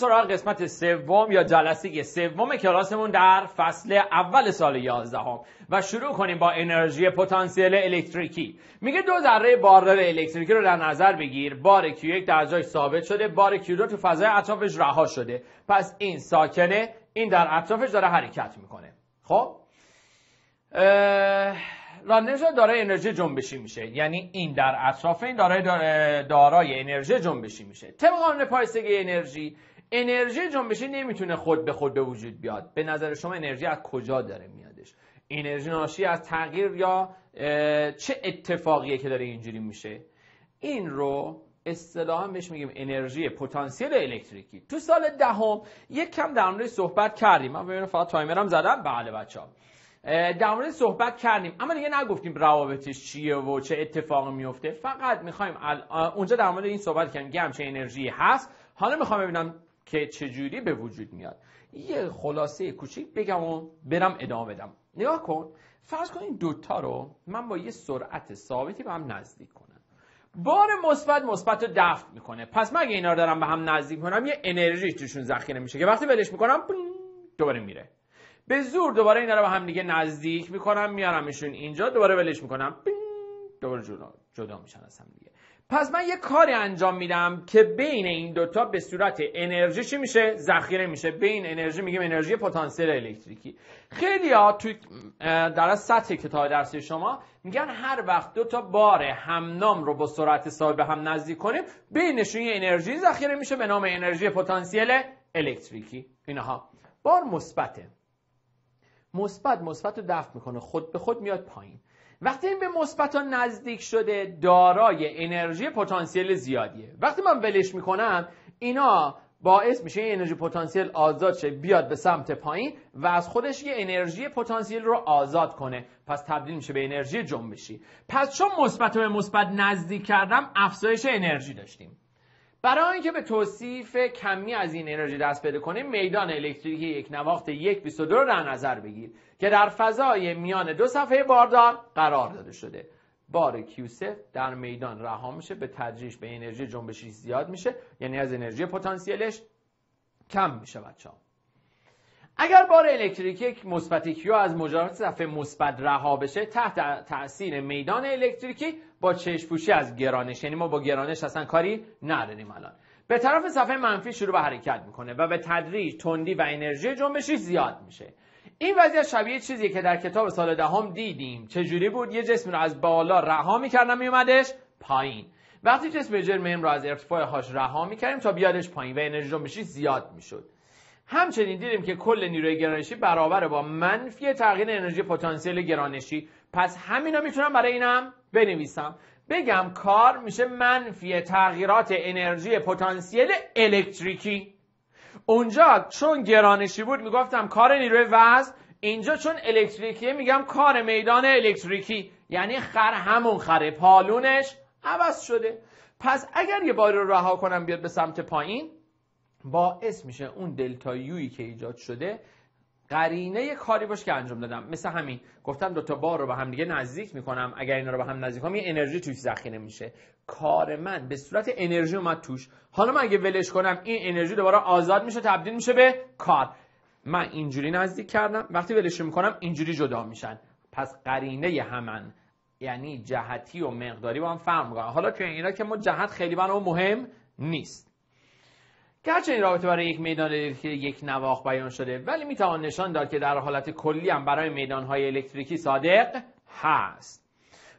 سراغ قسمت سوم یا جلسه سوم کلاسمون در فصل اول سال 11 هم و شروع کنیم با انرژی پتانسیل الکتریکی میگه دو ذره باردار الکتریکی رو در نظر بگیر بار Q1 در جای ثابت شده بار Q2 تو فضای اطرافش رها شده پس این ساکنه این در اطرافش داره حرکت میکنه خب اه... دارای انرژی جنبشی میشه یعنی این در اطراف این دارای دارای انرژی جنبشی میشه طبق قانون پایستگی انرژی انرژی جنبشی نمیتونه خود به خود به وجود بیاد به نظر شما انرژی از کجا داره میادش انرژی ناشی از تغییر یا چه اتفاقیه که داره اینجوری میشه این رو اصطلاحا بهش میگیم انرژی پتانسیل الکتریکی تو سال دهم ده یک کم در مورد صحبت کردیم من ببینم فقط تایمرم زدم بله بچه‌ها در مورد صحبت کردیم اما دیگه نگفتیم روابطش چیه و چه اتفاقی میفته فقط میخوایم ال... اونجا در مورد این صحبت کردیم گم چه انرژی هست حالا میخوام ببینم که چجوری به وجود میاد یه خلاصه کوچیک بگم و برم ادامه بدم نگاه کن فرض کن این دوتا رو من با یه سرعت ثابتی به هم نزدیک کنم بار مثبت مثبت رو دفع میکنه پس من اگه اینا رو دارم به هم نزدیک کنم یه انرژی توشون ذخیره میشه که وقتی ولش میکنم دوباره میره به زور دوباره اینا رو به هم دیگه نزدیک میکنم میارمشون اینجا دوباره ولش میکنم دوباره جدا, جدا میشن از هم دیگه پس من یه کاری انجام میدم که بین این دوتا به صورت انرژی چی میشه ذخیره میشه بین انرژی میگیم انرژی پتانسیل الکتریکی خیلی ها توی در سطح کتاب درسی شما میگن هر وقت دوتا بار بار همنام رو با سرعت ثابت به هم نزدیک کنیم بینشون یه انرژی ذخیره میشه به نام انرژی پتانسیل الکتریکی اینها بار مثبته مثبت مثبت رو دفع میکنه خود به خود میاد پایین وقتی این به مثبت نزدیک شده دارای انرژی پتانسیل زیادیه وقتی من ولش میکنم اینا باعث میشه انرژی پتانسیل آزاد شه بیاد به سمت پایین و از خودش یه انرژی پتانسیل رو آزاد کنه پس تبدیل میشه به انرژی جنبشی پس چون مثبت به مثبت نزدیک کردم افزایش انرژی داشتیم برای اینکه به توصیف کمی از این انرژی دست پیدا کنیم میدان الکتریکی یک نواخت 1.22 رو در نظر بگیر که در فضای میان دو صفحه باردار قرار داده شده بار کیوسف در میدان رها میشه به تدریج به انرژی جنبشی زیاد میشه یعنی از انرژی پتانسیلش کم میشه بچه‌ها اگر بار الکتریکی یک مثبت کیو از مجرات صفحه مثبت رها بشه تحت تاثیر میدان الکتریکی با چشم پوشی از گرانش یعنی ما با گرانش اصلا کاری نداریم الان به طرف صفحه منفی شروع به حرکت میکنه و به تدریج تندی و انرژی جنبشی زیاد میشه این وضعیت شبیه چیزی که در کتاب سال دهم ده دیدیم جوری بود یه جسم رو از بالا رها میکردن میومدش پایین وقتی جسم جرم رو از ارتفاع هاش رها میکردیم تا بیادش پایین و انرژی جنبشی زیاد میشد همچنین دیدیم که کل نیروی گرانشی برابر با منفی تغییر انرژی پتانسیل گرانشی پس همینا میتونم برای اینم بنویسم بگم کار میشه منفی تغییرات انرژی پتانسیل الکتریکی اونجا چون گرانشی بود میگفتم کار نیروی وزن اینجا چون الکتریکیه میگم کار میدان الکتریکی یعنی خر همون خره پالونش عوض شده پس اگر یه بار رو رها کنم بیاد به سمت پایین باعث میشه اون دلتا یوی که ایجاد شده قرینه کاری باش که انجام دادم مثل همین گفتم دو تا بار رو به هم دیگه نزدیک میکنم اگر اینا رو به هم نزدیک کنم یه انرژی توش ذخیره میشه کار من به صورت انرژی اومد توش حالا من اگه ولش کنم این انرژی دوباره آزاد میشه تبدیل میشه به کار من اینجوری نزدیک کردم وقتی ولش میکنم اینجوری جدا میشن پس قرینه همن یعنی جهتی و مقداری با هم فرق حالا که اینا که ما جهت خیلی برام مهم نیست گرچه این رابطه برای یک میدان الکتریکی یک نواخ بیان شده ولی میتوان نشان داد که در حالت کلی هم برای میدانهای الکتریکی صادق هست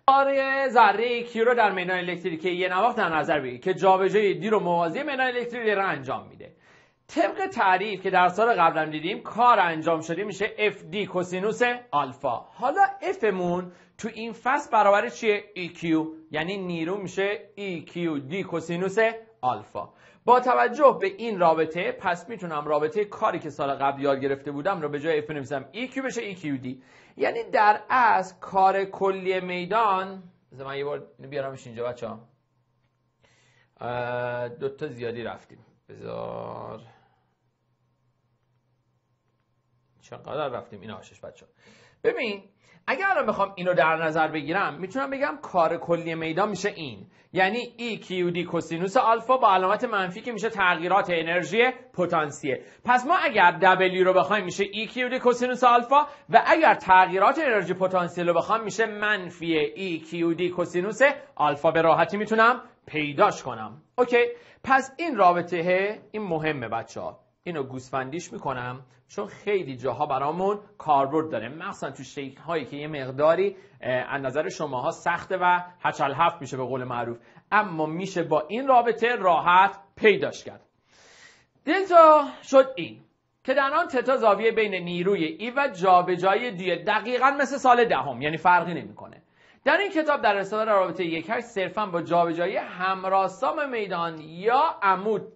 آره ذره کی رو در میدان الکتریکی یه نواخت در نظر بگیرید که جابجایی دی رو موازی میدان الکتریکی را انجام میده طبق تعریف که در سال قبلم دیدیم کار انجام شده میشه دی کوسینوس آلفا حالا اف مون تو این فصل برابر چیه کیو e یعنی نیرو میشه کیو e دی کوسینوس آلفا با توجه به این رابطه پس میتونم رابطه کاری که سال قبل یاد گرفته بودم رو به جای F بنویسم EQ بشه EQD یعنی در از کار کلی میدان مثلا من یه بار بیارمش اینجا بچه ها دوتا زیادی رفتیم بذار چقدر رفتیم این آشش بچه ها. ببین اگر الان بخوام اینو در نظر بگیرم میتونم بگم کار کلی میدان میشه این یعنی ای کیو دی کوسینوس آلفا با علامت منفی که میشه تغییرات انرژی پتانسیل پس ما اگر دبلی رو بخوایم میشه ای کیو دی کوسینوس آلفا و اگر تغییرات انرژی پتانسیل رو بخوام میشه منفی ای کیو دی کوسینوس آلفا به راحتی میتونم پیداش کنم اوکی پس این رابطه این مهمه بچه ها اینو گوسفندیش میکنم چون خیلی جاها برامون کاربرد داره مخصوصا تو شیک هایی که یه مقداری از نظر شماها سخته و هچل هفت میشه به قول معروف اما میشه با این رابطه راحت پیداش کرد دلتا شد این که در آن تتا زاویه بین نیروی ای و جابجایی دی دقیقا مثل سال دهم یعنی فرقی نمیکنه در این کتاب در رساله رابطه یک هشت صرفا با جابجایی همراسام میدان یا عمود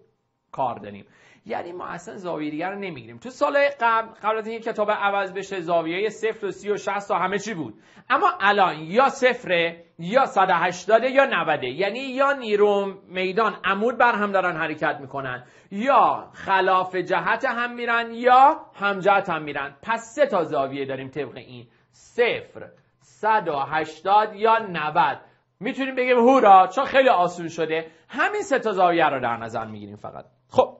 کار داریم یعنی ما اصلا زاویه دیگر رو نمیگیریم تو سال قبل قبل از اینکه کتاب عوض بشه زاویه 0 و 30 و 60 و همه چی بود اما الان یا صفره یا 180 یا 90 یعنی یا نیرو میدان عمود بر هم دارن حرکت میکنن یا خلاف جهت هم میرن یا جهت هم میرن پس سه تا زاویه داریم طبق این صفر 180 یا 90 میتونیم بگیم هورا چون خیلی آسون شده همین سه تا زاویه رو در نظر میگیریم فقط خب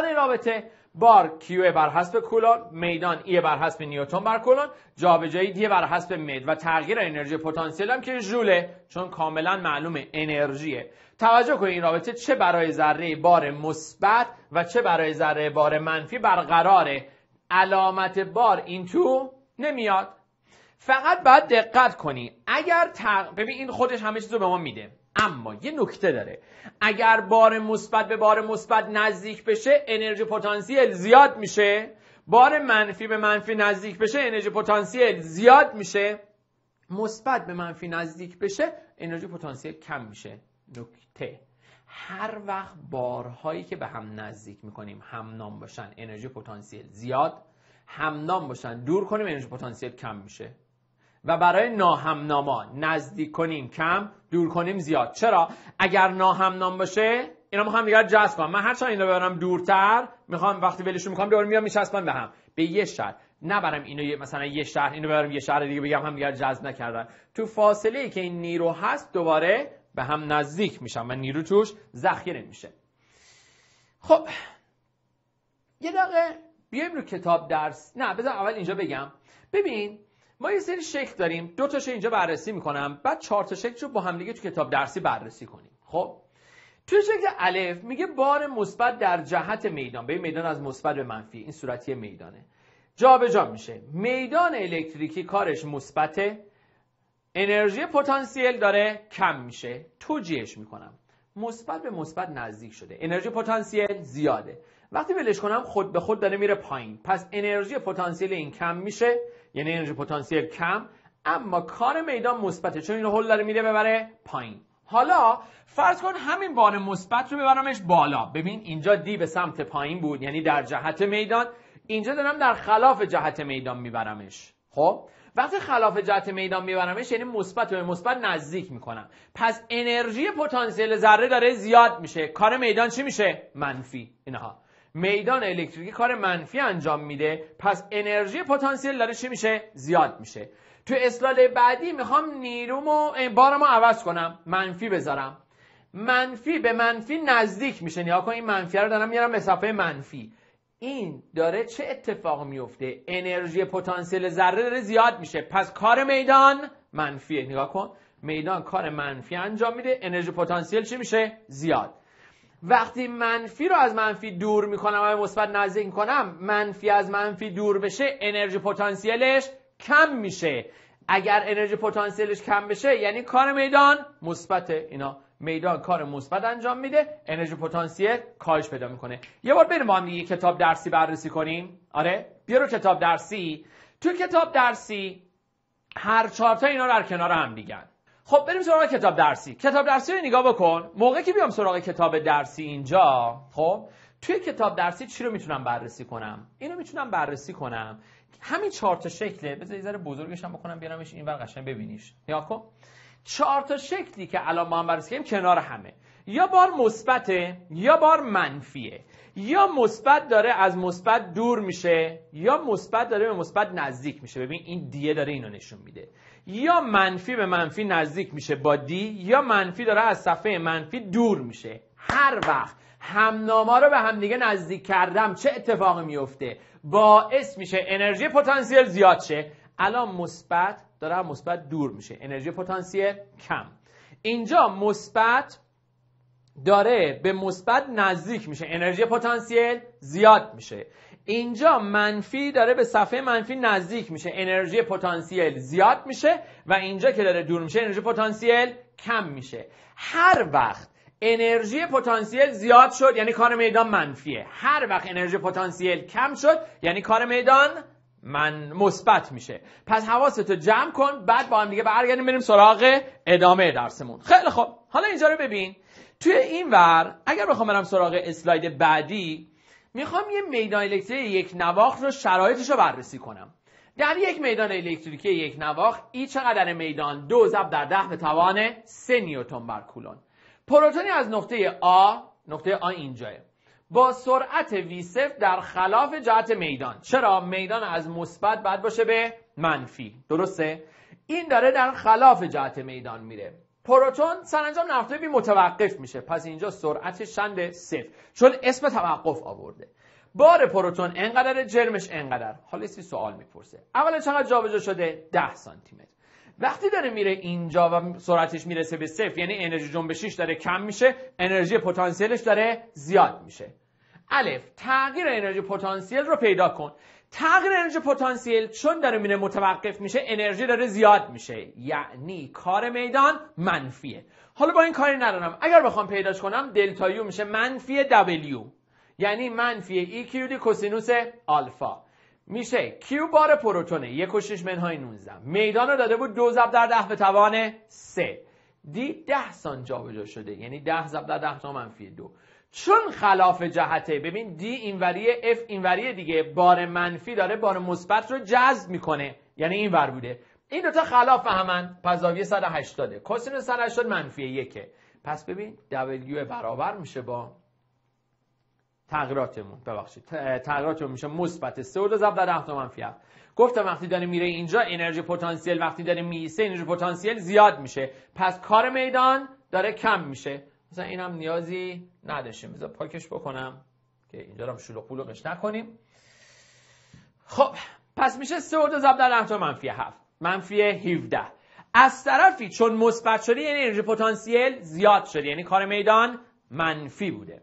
در رابطه بار کیو بر حسب کولون میدان ای بر حسب نیوتن بر کولون جابجایی دی بر حسب متر و تغییر انرژی پتانسیل هم که ژوله چون کاملا معلومه انرژیه توجه کنید این رابطه چه برای ذره بار مثبت و چه برای ذره بار منفی برقراره علامت بار این تو نمیاد فقط باید دقت کنی اگر تق... ببین این خودش همه چیز رو به ما میده اما یه نکته داره اگر بار مثبت به بار مثبت نزدیک بشه انرژی پتانسیل زیاد میشه بار منفی به منفی نزدیک بشه انرژی پتانسیل زیاد میشه مثبت به منفی نزدیک بشه انرژی پتانسیل کم میشه نکته هر وقت بارهایی که به هم نزدیک میکنیم نام باشن انرژی پتانسیل زیاد همنام باشن دور کنیم انرژی پتانسیل کم میشه و برای ناهمناما نزدیک کنیم کم دور کنیم زیاد چرا اگر ناهمنام باشه اینا میخوام دیگر جذب کنم من هرچند اینو ببرم دورتر میخوام وقتی ولش میکنم دوباره میام میچسبم به هم به یه شهر نبرم اینو مثلا یه شهر اینو ببرم یه شهر دیگه بگم هم دیگر جذب نکردن تو فاصله ای که این نیرو هست دوباره به هم نزدیک میشم و نیرو توش ذخیره میشه خب یه دقیقه بیایم رو کتاب درس نه بذار اول اینجا بگم ببین ما یه سری شکل داریم دو تاشو اینجا بررسی میکنم بعد چهار تا شکل رو با هم دیگه تو کتاب درسی بررسی کنیم خب توی شکل الف میگه بار مثبت در جهت میدان به میدان از مثبت به منفی این صورتی میدانه جابجا جا میشه میدان الکتریکی کارش مثبت انرژی پتانسیل داره کم میشه توجیهش میکنم مثبت به مثبت نزدیک شده انرژی پتانسیل زیاده وقتی ولش کنم خود به خود داره میره پایین پس انرژی پتانسیل این کم میشه یعنی انرژی پتانسیل کم اما کار میدان مثبته چون اینو هول داره میره ببره پایین حالا فرض کن همین بار مثبت رو ببرمش بالا ببین اینجا دی به سمت پایین بود یعنی در جهت میدان اینجا دارم در خلاف جهت میدان میبرمش خب وقتی خلاف جهت میدان میبرمش یعنی مثبت به مثبت نزدیک میکنم پس انرژی پتانسیل ذره داره زیاد میشه کار میدان چی میشه منفی اینها میدان الکتریکی کار منفی انجام میده پس انرژی پتانسیل داره چی میشه زیاد میشه تو اسلاله بعدی میخوام نیرومو بارمو عوض کنم منفی بذارم منفی به منفی نزدیک میشه نیا کن این منفی رو دارم میارم به منفی این داره چه اتفاق میفته انرژی پتانسیل ذره داره زیاد میشه پس کار میدان منفیه نگاه کن میدان کار منفی انجام میده انرژی پتانسیل چی میشه زیاد وقتی منفی رو از منفی دور میکنم و مثبت نزدیک میکنم منفی از منفی دور بشه انرژی پتانسیلش کم میشه اگر انرژی پتانسیلش کم بشه یعنی کار میدان مثبت اینا میدان کار مثبت انجام میده انرژی پتانسیل کاهش پیدا میکنه یه بار بریم با هم یه کتاب درسی بررسی کنیم آره بیا رو کتاب درسی تو کتاب درسی هر چهار تا اینا رو در کنار هم میگن خب بریم سراغ کتاب درسی کتاب درسی رو نگاه بکن موقعی که بیام سراغ کتاب درسی اینجا خب توی کتاب درسی چی رو میتونم بررسی کنم اینو میتونم بررسی کنم همین چهار تا شکله بذار یه ذره بزرگش هم بکنم بیارمش اینور قشنگ ببینیش یا کن خب، چهار تا شکلی که الان ما هم بررسی کنار همه یا بار مثبت، یا بار منفیه یا مثبت داره از مثبت دور میشه یا مثبت داره به مثبت نزدیک میشه ببین این دیه داره اینو نشون میده یا منفی به منفی نزدیک میشه با دی یا منفی داره از صفحه منفی دور میشه هر وقت همناما رو به همدیگه نزدیک کردم چه اتفاقی میفته باعث میشه انرژی پتانسیل زیاد شه الان مثبت داره مثبت دور میشه انرژی پتانسیل کم اینجا مثبت داره به مثبت نزدیک میشه انرژی پتانسیل زیاد میشه اینجا منفی داره به صفحه منفی نزدیک میشه انرژی پتانسیل زیاد میشه و اینجا که داره دور میشه انرژی پتانسیل کم میشه هر وقت انرژی پتانسیل زیاد شد یعنی کار میدان منفیه هر وقت انرژی پتانسیل کم شد یعنی کار میدان من مثبت میشه پس رو جمع کن بعد با هم دیگه برگردیم بریم سراغ ادامه درسمون خیلی خب حالا اینجا رو ببین توی این ور اگر بخوام برم سراغ اسلاید بعدی میخوام یه میدان الکتریکی یک نواخت رو شرایطش رو بررسی کنم در یک میدان الکتریکی یک نواخ ای چقدر میدان دو ضرب در ده به توان سه نیوتن بر کولون پروتونی از نقطه آ نقطه آ اینجاه با سرعت وی در خلاف جهت میدان چرا میدان از مثبت بعد باشه به منفی درسته این داره در خلاف جهت میدان میره پروتون سرانجام بی متوقف میشه پس اینجا سرعت شند صفر چون اسم توقف آورده بار پروتون انقدر جرمش انقدر حالا سی سوال میپرسه اولا چقدر جابجا شده 10 سانتی متر وقتی داره میره اینجا و سرعتش میرسه به صفر یعنی انرژی جنبشیش داره کم میشه انرژی پتانسیلش داره زیاد میشه الف تغییر انرژی پتانسیل رو پیدا کن تغییر انرژی پتانسیل چون داره میره متوقف میشه انرژی داره زیاد میشه یعنی کار میدان منفیه حالا با این کاری ندارم اگر بخوام پیداش کنم دلتا یو میشه منفی W یعنی منفی کیو e دی کوسینوس آلفا میشه کیو بار پروتونه یک و شش منهای نونزم میدان رو داده بود دو زب در ده به توان سه دی ده سان جابجا شده یعنی ده زب در ده تا منفی دو چون خلاف جهته ببین دی اینوری اف اینوری دیگه بار منفی داره بار مثبت رو جذب میکنه یعنی این ور بوده این دوتا خلاف همن پس 180 180 کسینوس 180 منفی یکه پس ببین دبلیو برابر میشه با تغییراتمون ببخشید تغییراتمون میشه مثبت 3 و 2 ضرب در 7 منفی هم. گفتم وقتی داره میره اینجا انرژی پتانسیل وقتی داره میسه انرژی پتانسیل زیاد میشه پس کار میدان داره کم میشه مثلا اینم نیازی نداشتیم بذار پاکش بکنم که اینجا رو شلوغ بلوغش نکنیم خب پس میشه سه و 2 ضرب در تا منفی 7 منفی 17 از طرفی چون مثبت شده یعنی انرژی پتانسیل زیاد شده یعنی کار میدان منفی بوده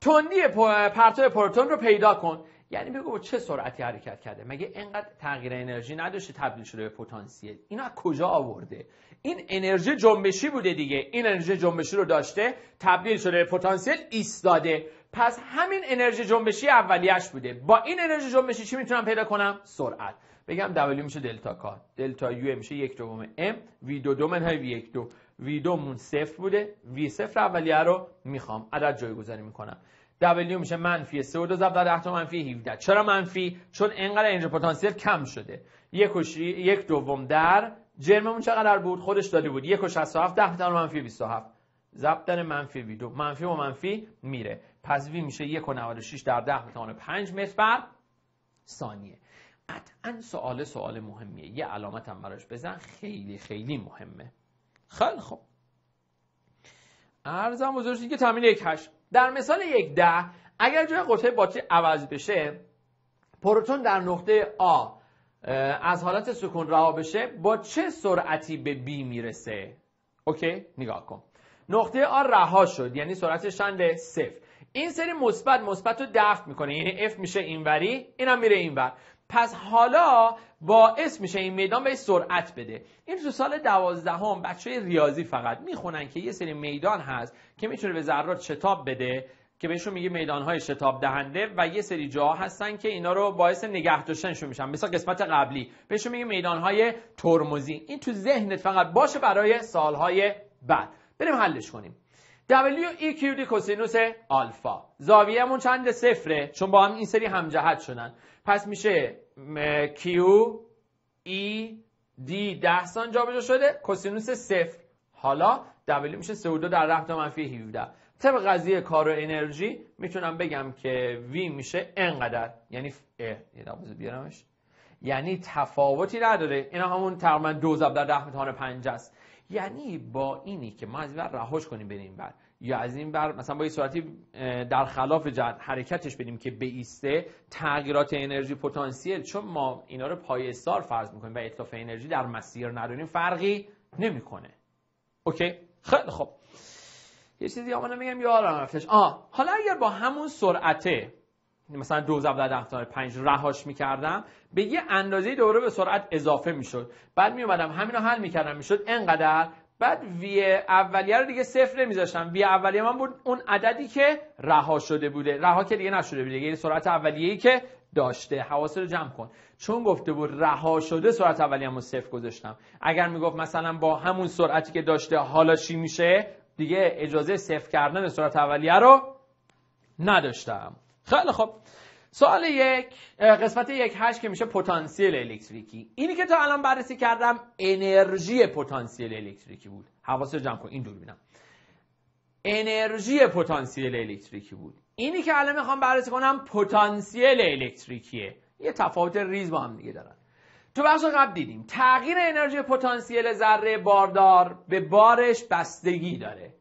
تندی پرتو پروتون رو پیدا کن یعنی بگو با چه سرعتی حرکت کرده مگه اینقدر تغییر انرژی نداشته تبدیل شده به پتانسیل اینا از کجا آورده این انرژی جنبشی بوده دیگه این انرژی جنبشی رو داشته تبدیل شده به پتانسیل ایستاده پس همین انرژی جنبشی اولیش بوده با این انرژی جنبشی چی میتونم پیدا کنم سرعت بگم W میشه دلتا کار دلتا U میشه یک دوم M V دو منهای یک دو V دو مون صفر بوده V صفر اولیه رو میخوام عدد جایگذاری میکنم W میشه منفی 3 و 2 ضرب در 10 تا منفی 17 چرا منفی چون انقدر انرژی پتانسیل کم شده یک, و شی... یک دوم در جرممون چقدر بود خودش داده بود یک و 67 10 تا منفی 27 ضرب در منفی 2 منفی و منفی میره پس وی میشه 1 و 96 در 10 میتونه 5 متر بر ثانیه قطعا سوال سوال مهمیه یه علامت هم براش بزن خیلی خیلی مهمه خیلی خب ارزم بزرگی که تامین یک هشت در مثال یک ده اگر جای قطعه باتی عوض بشه پروتون در نقطه آ از حالت سکون رها بشه با چه سرعتی به B میرسه اوکی نگاه کن نقطه آ رها شد یعنی سرعتش چند صفر این سری مثبت مثبت رو دفع میکنه یعنی F میشه اینوری اینم میره اینور پس حالا باعث میشه این میدان به سرعت بده این تو سال دوازدهم بچه ریاضی فقط میخونن که یه سری میدان هست که میتونه به ذرات شتاب بده که بهشون میگه های شتاب دهنده و یه سری جاها هستن که اینا رو باعث نگه داشتنشون میشن مثل قسمت قبلی بهشون میگه های ترمزی این تو ذهنت فقط باشه برای سالهای بعد بریم حلش کنیم W دی کوسینوس آلفا زاویهمون چند صفره چون با هم این سری همجهت شدن پس میشه کیو E D ده سان جابجا شده کوسینوس صفر حالا W میشه دو در رفت منفی 17 طبق قضیه کار و انرژی میتونم بگم که V میشه انقدر یعنی اه یه بیارمش یعنی تفاوتی نداره اینا همون تقریبا دو ضرب در ده پنج 5 است یعنی با اینی که ما از این بر رهاش کنیم بریم بر یا از این بر مثلا با این سرعتی در خلاف جهت حرکتش بدیم که ایسته تغییرات انرژی پتانسیل چون ما اینا رو پای فرض میکنیم و اطلاف انرژی در مسیر ندونیم فرقی نمیکنه اوکی خیلی خب یه چیزی آمانه میگم یادم رفتش آه حالا اگر با همون سرعته مثلا دو ضرب در پنج رهاش میکردم به یه اندازه دوره به سرعت اضافه میشد بعد همین همینو حل میکردم میشد انقدر بعد وی اولیه رو دیگه صفر نمیذاشتم وی اولیه من بود اون عددی که رها شده بوده رها که دیگه نشده بوده یعنی سرعت اولیه ای که داشته حواس رو جمع کن چون گفته بود رها شده سرعت رو صفر گذاشتم اگر میگفت مثلا با همون سرعتی که داشته حالا چی میشه دیگه اجازه صفر کردن سرعت اولیه رو نداشتم خیلی خب سوال یک قسمت یک هشت که میشه پتانسیل الکتریکی اینی که تا الان بررسی کردم انرژی پتانسیل الکتریکی بود حواس جمع کن این دور بینم انرژی پتانسیل الکتریکی بود اینی که الان میخوام بررسی کنم پتانسیل الکتریکیه یه تفاوت ریز با هم دیگه دارن تو بخش قبل دیدیم تغییر انرژی پتانسیل ذره باردار به بارش بستگی داره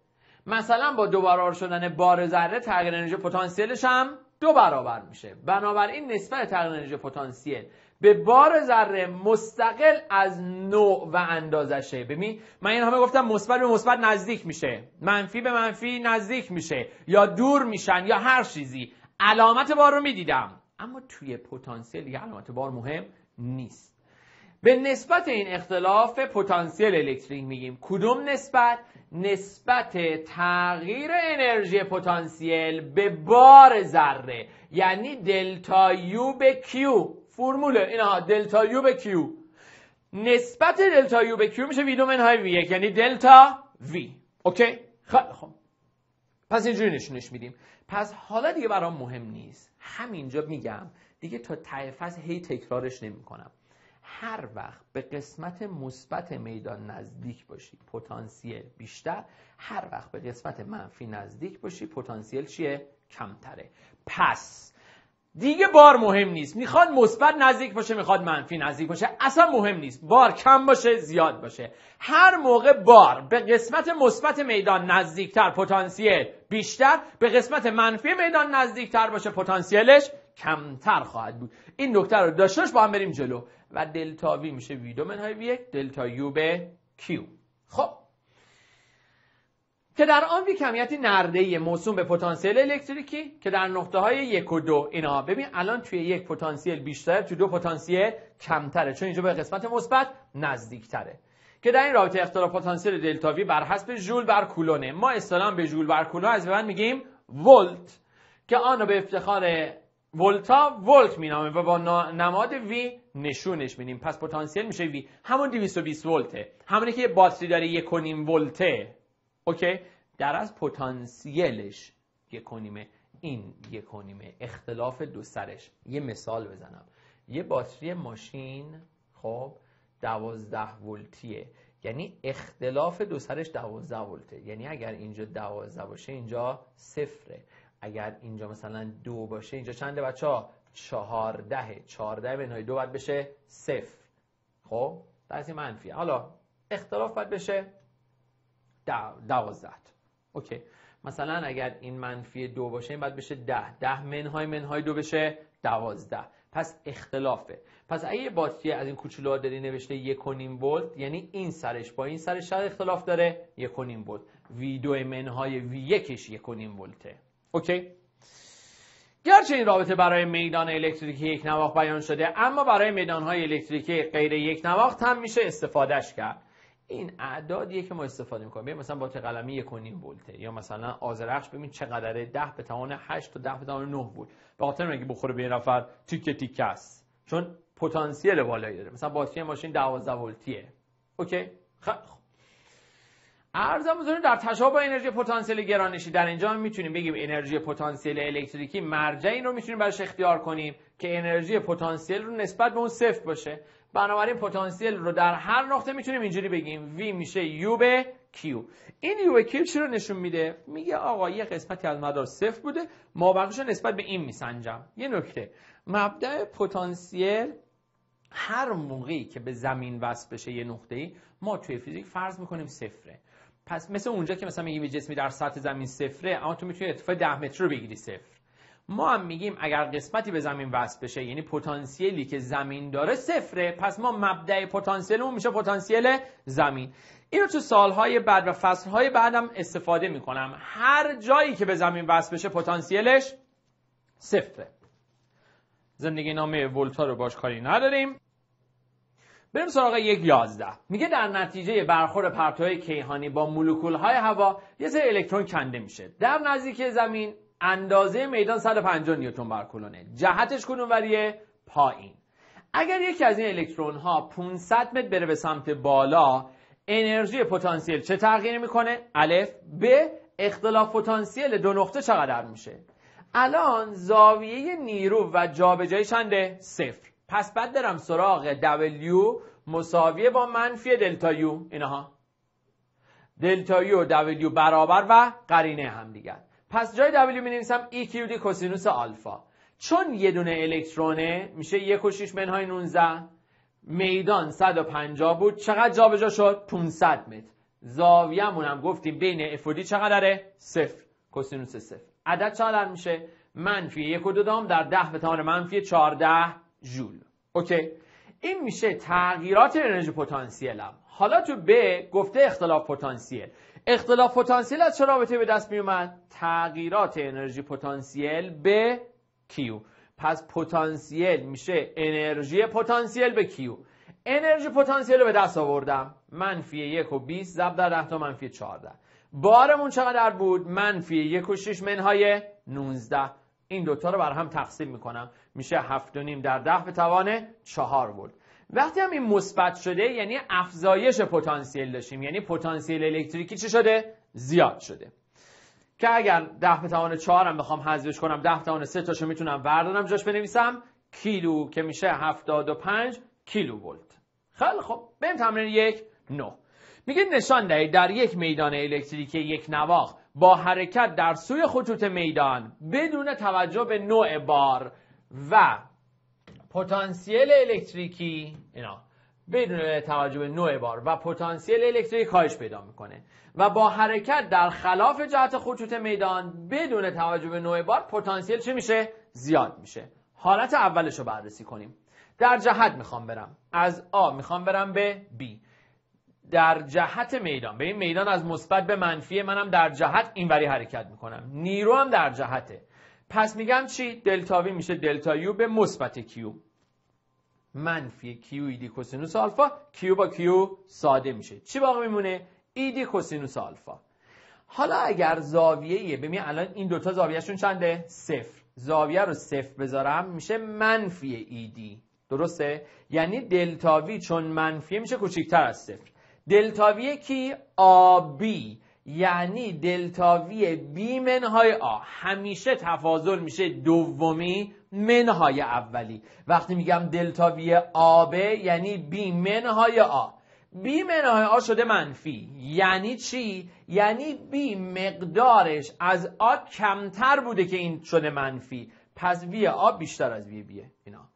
مثلا با دوباره شدن بار ذره تغییر انرژی پتانسیلش هم دو برابر میشه بنابراین نسبت تغییر انرژی پتانسیل به بار ذره مستقل از نوع و اندازشه ببین من این همه گفتم مثبت به مثبت نزدیک میشه منفی به منفی نزدیک میشه یا دور میشن یا هر چیزی علامت بار رو میدیدم اما توی پتانسیل دیگه علامت بار مهم نیست به نسبت این اختلاف پتانسیل الکتریک میگیم کدوم نسبت نسبت تغییر انرژی پتانسیل به بار ذره یعنی دلتا یو به کیو فرموله اینها دلتا یو به کیو نسبت دلتا یو به کیو میشه وی دومن وی یعنی دلتا وی اوکی خب خب پس اینجوری نشونش میدیم پس حالا دیگه برام مهم نیست همینجا میگم دیگه تا تایفه هی تکرارش نمیکنم هر وقت به قسمت مثبت میدان نزدیک باشی پتانسیل بیشتر هر وقت به قسمت منفی نزدیک باشی پتانسیل چیه کمتره پس دیگه بار مهم نیست میخواد مثبت نزدیک باشه میخواد منفی نزدیک باشه اصلا مهم نیست بار کم باشه زیاد باشه هر موقع بار به قسمت مثبت میدان نزدیکتر پتانسیل بیشتر به قسمت منفی میدان نزدیکتر باشه پتانسیلش کمتر خواهد بود این نکته رو داشتش با هم بریم جلو و دلتا وی میشه وی دومن های وی دلتا یو به کیو خب که در آن وی کمیتی نرده موسوم به پتانسیل الکتریکی که در نقطه های یک و دو اینا ببین الان توی یک پتانسیل بیشتر توی دو پتانسیل کمتره چون اینجا به قسمت مثبت نزدیکتره که در این رابطه اختلاف پتانسیل دلتا وی بر حسب ژول بر کولونه ما اصطلاحاً به ژول بر کولون از بعد میگیم ولت که آن به افتخار ولتا ولت مینامه و با نماد وی نشونش میدیم پس پتانسیل میشه وی همون 220 ولته همونی که یه باتری داره 1.5 ولته اوکی در از پتانسیلش 1.5 این 1.5 اختلاف دو سرش یه مثال بزنم یه باتری ماشین خب 12 ولتیه یعنی اختلاف دو سرش 12 ولته یعنی اگر اینجا 12 باشه اینجا صفره اگر اینجا مثلا دو باشه اینجا چنده بچه ها؟ چهارده چهارده های دو باید بشه صفر خب این منفی حالا اختلاف باید بشه دوازده اوکی مثلا اگر این منفی دو باشه این باید بشه ده ده منهای های دو بشه دوازده پس اختلافه پس اگه باتری از این ها داری نوشته یک و نیم ولت یعنی این سرش با این سرش شاید اختلاف داره یک و نیم ولت وی دو منهای وی یکش یک و نیم ولته اوکی گرچه این رابطه برای میدان الکتریکی یک نواخت بیان شده اما برای میدان های الکتریکی غیر یک نواخت هم میشه استفادهش کرد این اعدادیه که ما استفاده میکنیم ببین مثلا با قلمی یک و بولته یا مثلا آزرخش ببین چقدره 10 به توان 8 تا 10 به توان 9 بود به خاطر اینکه بخوره به این نفر تیکه تیکه است چون پتانسیل بالایی داره مثلا باتری ماشین 12 ولتیه اوکی خ ارزم در تشابه انرژی پتانسیل گرانشی در اینجا میتونیم بگیم انرژی پتانسیل الکتریکی مرجع این رو میتونیم براش اختیار کنیم که انرژی پتانسیل رو نسبت به اون صفر باشه بنابراین پتانسیل رو در هر نقطه میتونیم اینجوری بگیم V میشه U به Q این U به Q چی رو نشون میده میگه آقا یه قسمتی از مدار صفر بوده ما رو نسبت به این میسنجم یه نکته مبدع پتانسیل هر موقعی که به زمین وصل بشه یه ای ما توی فیزیک فرض میکنیم صفره پس مثل اونجا که مثلا میگیم جسمی در سطح زمین صفره اما تو میتونی ارتفاع 10 متر رو بگیری صفر ما هم میگیم اگر قسمتی به زمین وصل بشه یعنی پتانسیلی که زمین داره صفره پس ما مبدع پتانسیلمون میشه پتانسیل زمین اینو تو سالهای بعد و فصلهای بعدم استفاده میکنم هر جایی که به زمین وصل بشه پتانسیلش صفره زندگی نامه ولتا رو باش کاری نداریم بریم سراغ یک یازده میگه در نتیجه برخور پرتوهای کیهانی با مولکول های هوا یه سری الکترون کنده میشه در نزدیکی زمین اندازه میدان 150 نیوتن بر کلونه جهتش وریه پایین اگر یکی از این الکترون ها 500 متر بره به سمت بالا انرژی پتانسیل چه تغییر میکنه الف به اختلاف پتانسیل دو نقطه چقدر میشه الان زاویه نیرو و جابجایی چنده صفر پس بعد برم سراغ W مساویه با منفی دلتایو U اینها دلتا U و W برابر و قرینه هم دیگر پس جای W می نویسم دی e کوسینوس آلفا چون یه دونه الکترونه میشه یک و شیش منهای 19 میدان 150 بود چقدر جابجا شد 500 متر زاویه‌مون هم گفتیم بین F و چقدره صفر کسینوس صفر عدد چقدر میشه منفی یک و در ده به توان منفی 14 جول. اوکی این میشه تغییرات انرژی پتانسیلم حالا تو ب گفته اختلاف پتانسیل اختلاف پتانسیل از چه رابطه به دست میومد تغییرات انرژی پتانسیل به کیو پس پتانسیل میشه انرژی پتانسیل به کیو انرژی پتانسیل رو به دست آوردم منفی یک و 20 ضرب در ده تا منفی 14 بارمون چقدر بود منفی یک و 6 منهای 19 این دوتا رو بر هم تقسیم میکنم میشه 7.5 در ده به توان 4 ولت وقتی هم این مثبت شده یعنی افزایش پتانسیل داشتیم یعنی پتانسیل الکتریکی چی شده زیاد شده که اگر ده به توان 4 هم بخوام حذفش کنم ده به توان 3 تاشو میتونم وردارم جاش بنویسم کیلو که میشه 75 کیلو ولت خیلی خب بریم تمرین یک نه میگه نشان دهید در یک میدان الکتریکی یک نواخت با حرکت در سوی خطوط میدان بدون توجه به نوع بار و پتانسیل الکتریکی اینا بدون توجه به نوع بار و پتانسیل الکتریکی کاهش پیدا میکنه و با حرکت در خلاف جهت خطوط میدان بدون توجه به نوع بار پتانسیل چه میشه زیاد میشه حالت اولش رو بررسی کنیم در جهت میخوام برم از A میخوام برم به B در جهت میدان به این میدان از مثبت به منفی منم در جهت اینوری حرکت میکنم نیرو هم در جهته پس میگم چی دلتا وی میشه دلتا یو به مثبت کیو منفی کیو ایدی کوسینوس آلفا کیو با کیو ساده میشه چی باقی میمونه ایدی کوسینوس آلفا حالا اگر زاویه ببین الان این دوتا زاویهشون چنده صفر زاویه رو صفر بذارم میشه منفی ایدی e درسته یعنی دلتا چون منفی میشه کوچیکتر از صفر دلتاوی کی آبی یعنی دلتاوی بی منهای آ همیشه تفاضل میشه دومی منهای اولی وقتی میگم دلتاوی آبه یعنی بی منهای آ بی منهای آ شده منفی یعنی چی؟ یعنی بی مقدارش از آ کمتر بوده که این شده منفی پس وی آ بیشتر از وی بیه اینا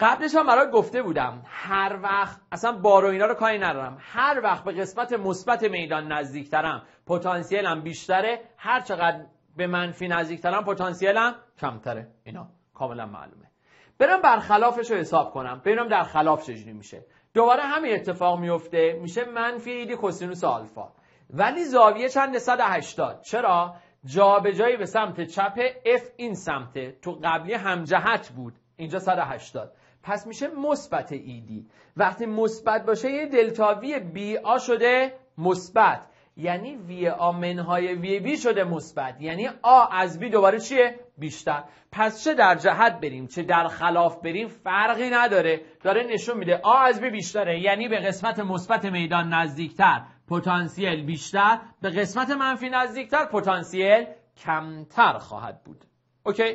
قبلش هم برای گفته بودم هر وقت اصلا بار و اینا رو کاری ندارم هر وقت به قسمت مثبت میدان نزدیکترم پتانسیلم بیشتره هر چقدر به منفی نزدیکترم پتانسیلم کمتره اینا کاملا معلومه برم برخلافش رو حساب کنم ببینم در خلاف چجوری میشه دوباره همین اتفاق میفته میشه منفی ایدی کوسینوس آلفا ولی زاویه چند 180 چرا جابجایی به سمت چپ F این سمته تو قبلی همجهت بود اینجا 180 پس میشه مثبت ایدی وقتی مثبت باشه یه دلتا وی بی آ شده مثبت یعنی وی آ منهای وی بی شده مثبت یعنی آ از بی دوباره چیه بیشتر پس چه در جهت بریم چه در خلاف بریم فرقی نداره داره نشون میده آ از بی بیشتره یعنی به قسمت مثبت میدان نزدیکتر پتانسیل بیشتر به قسمت منفی نزدیکتر پتانسیل کمتر خواهد بود اوکی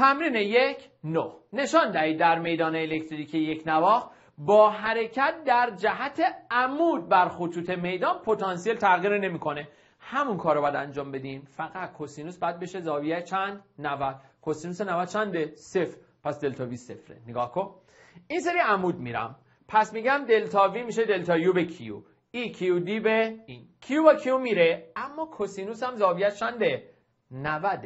تمرین یک نو نشان دهید در میدان الکتریکی یک نواخ با حرکت در جهت عمود بر خطوط میدان پتانسیل تغییر نمیکنه همون کار رو باید انجام بدیم فقط کوسینوس بعد بشه زاویه چند 90 کسینوس 90 چنده صفر پس دلتا وی صفره نگاه کن این سری عمود میرم پس میگم دلتا وی میشه دلتا یو به کیو ای کیو دی به این کیو با کیو میره اما کوسینوس هم زاویه چنده 90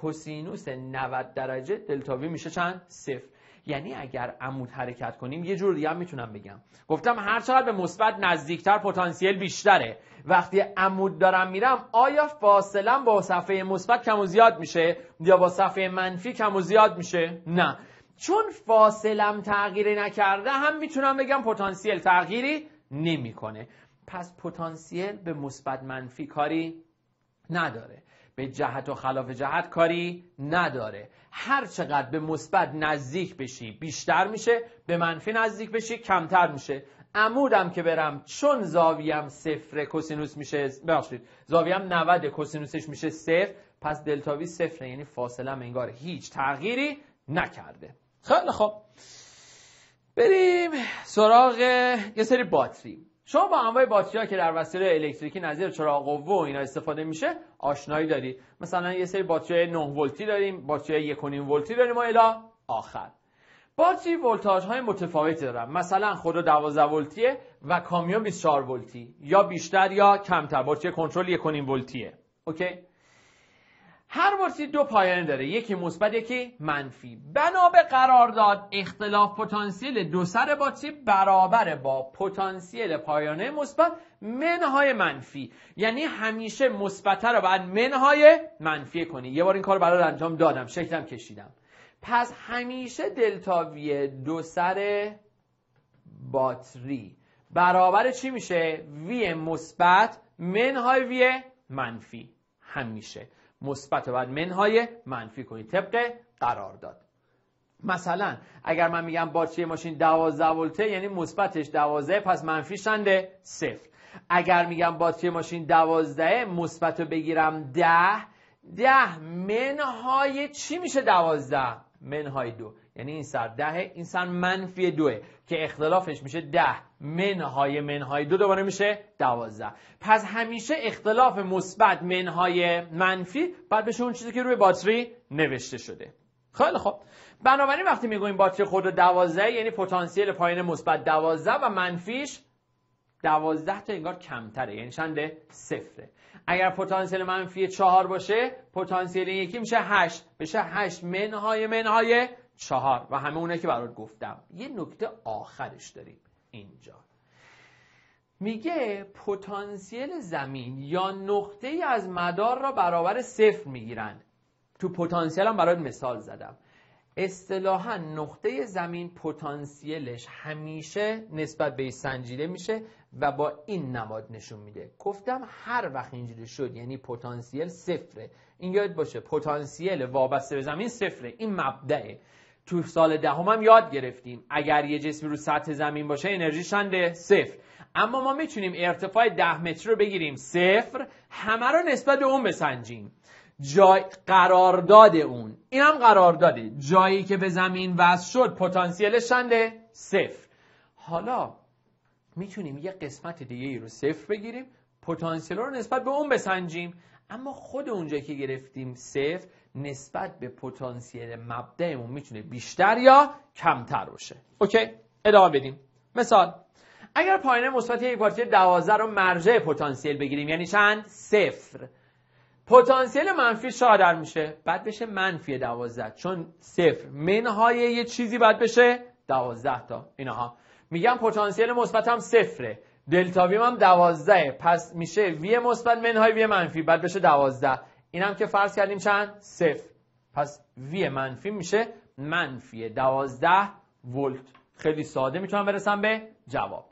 کوسینوس 90 درجه دلتاوی میشه چند صفر یعنی اگر عمود حرکت کنیم یه جور دیگه هم میتونم بگم گفتم هر چقدر به مثبت نزدیکتر پتانسیل بیشتره وقتی عمود دارم میرم آیا فاصله با صفحه مثبت کم و زیاد میشه یا با صفحه منفی کم و زیاد میشه نه چون فاصلم تغییری نکرده هم میتونم بگم پتانسیل تغییری نمیکنه پس پتانسیل به مثبت منفی کاری نداره به جهت و خلاف جهت کاری نداره هر چقدر به مثبت نزدیک بشی بیشتر میشه به منفی نزدیک بشی کمتر میشه عمودم که برم چون زاویم صفر کسینوس میشه ببخشید زاویم 90 کسینوسش میشه صفر پس دلتا وی صفره یعنی فاصله انگار هیچ تغییری نکرده خیلی خب بریم سراغ یه سری باتری شما با انواع باتری ها که در وسیله الکتریکی نظیر چراغ قوه و اینا استفاده میشه آشنایی دارید مثلا یه سری باتری 9 ولتی داریم باتری 1.5 ولتی داریم و الی آخر باتری ولتاژ های متفاوتی دارن مثلا خود 12 ولتیه و کامیون 24 ولتی یا بیشتر یا کمتر باتری کنترل 1.5 ولتیه اوکی هر ورسی دو پایانه داره یکی مثبت یکی منفی بنا به قرارداد اختلاف پتانسیل دو سر باتری برابر با پتانسیل پایانه مثبت منهای منفی یعنی همیشه مثبت رو بعد منهای منفی کنی یه بار این کار برات انجام دادم شکلم کشیدم پس همیشه دلتا وی دو سر باتری برابر چی میشه وی مثبت منهای وی منفی همیشه مثبت و بعد منهای منفی کنید طبق قرار داد مثلا اگر من میگم باتری ماشین 12 ولته یعنی مثبتش 12 پس منفیش چنده صفر اگر میگم باتری ماشین 12 مثبت رو بگیرم 10 ده منهای چی میشه 12 منهای دو یعنی این سر دهه این سر منفی دوه که اختلافش میشه ده منهای منهای دو دوباره میشه دوازده پس همیشه اختلاف مثبت منهای منفی بعد بشه اون چیزی که روی باتری نوشته شده خیلی خب بنابراین وقتی میگویم باتری خود دوازده یعنی پتانسیل پایین مثبت دوازده و منفیش دوازده تا انگار کمتره یعنی چنده صفره اگر پتانسیل منفی چهار باشه پتانسیل این یکی میشه هشت بشه هشت منهای منهای چهار و همه اونه که برات گفتم یه نکته آخرش داریم اینجا میگه پتانسیل زمین یا نقطه ای از مدار را برابر صفر میگیرن تو پتانسیلم هم برات مثال زدم اصطلاحا نقطه زمین پتانسیلش همیشه نسبت به سنجیده میشه و با این نماد نشون میده گفتم هر وقت اینجوری شد یعنی پتانسیل صفره این یاد باشه پتانسیل وابسته به زمین صفره این مبدعه تو سال دهم ده هم یاد گرفتیم اگر یه جسمی رو سطح زمین باشه انرژی شنده صفر اما ما میتونیم ارتفاع ده متر رو بگیریم صفر همه رو نسبت به اون بسنجیم جای قرارداد اون این هم قرارداده جایی که به زمین وصل شد پتانسیلش چنده صفر حالا میتونیم یه قسمت دیگه ای رو صفر بگیریم پتانسیل رو نسبت به اون بسنجیم اما خود اونجا که گرفتیم صفر نسبت به پتانسیل مبدعمون میتونه بیشتر یا کمتر باشه اوکی ادامه بدیم مثال اگر پایانه مثبت یک پارتی 12 رو مرجع پتانسیل بگیریم یعنی چند صفر پتانسیل منفی شادر میشه بعد بشه منفی دوازده چون صفر منهای یه چیزی بعد بشه دوازده تا اینها میگم پتانسیل مثبتم صفره دلتا وی هم دوازده پس میشه وی مثبت منهای وی منفی بعد بشه دوازده اینم که فرض کردیم چند صفر پس وی منفی میشه منفی دوازده ولت خیلی ساده میتونم برسم به جواب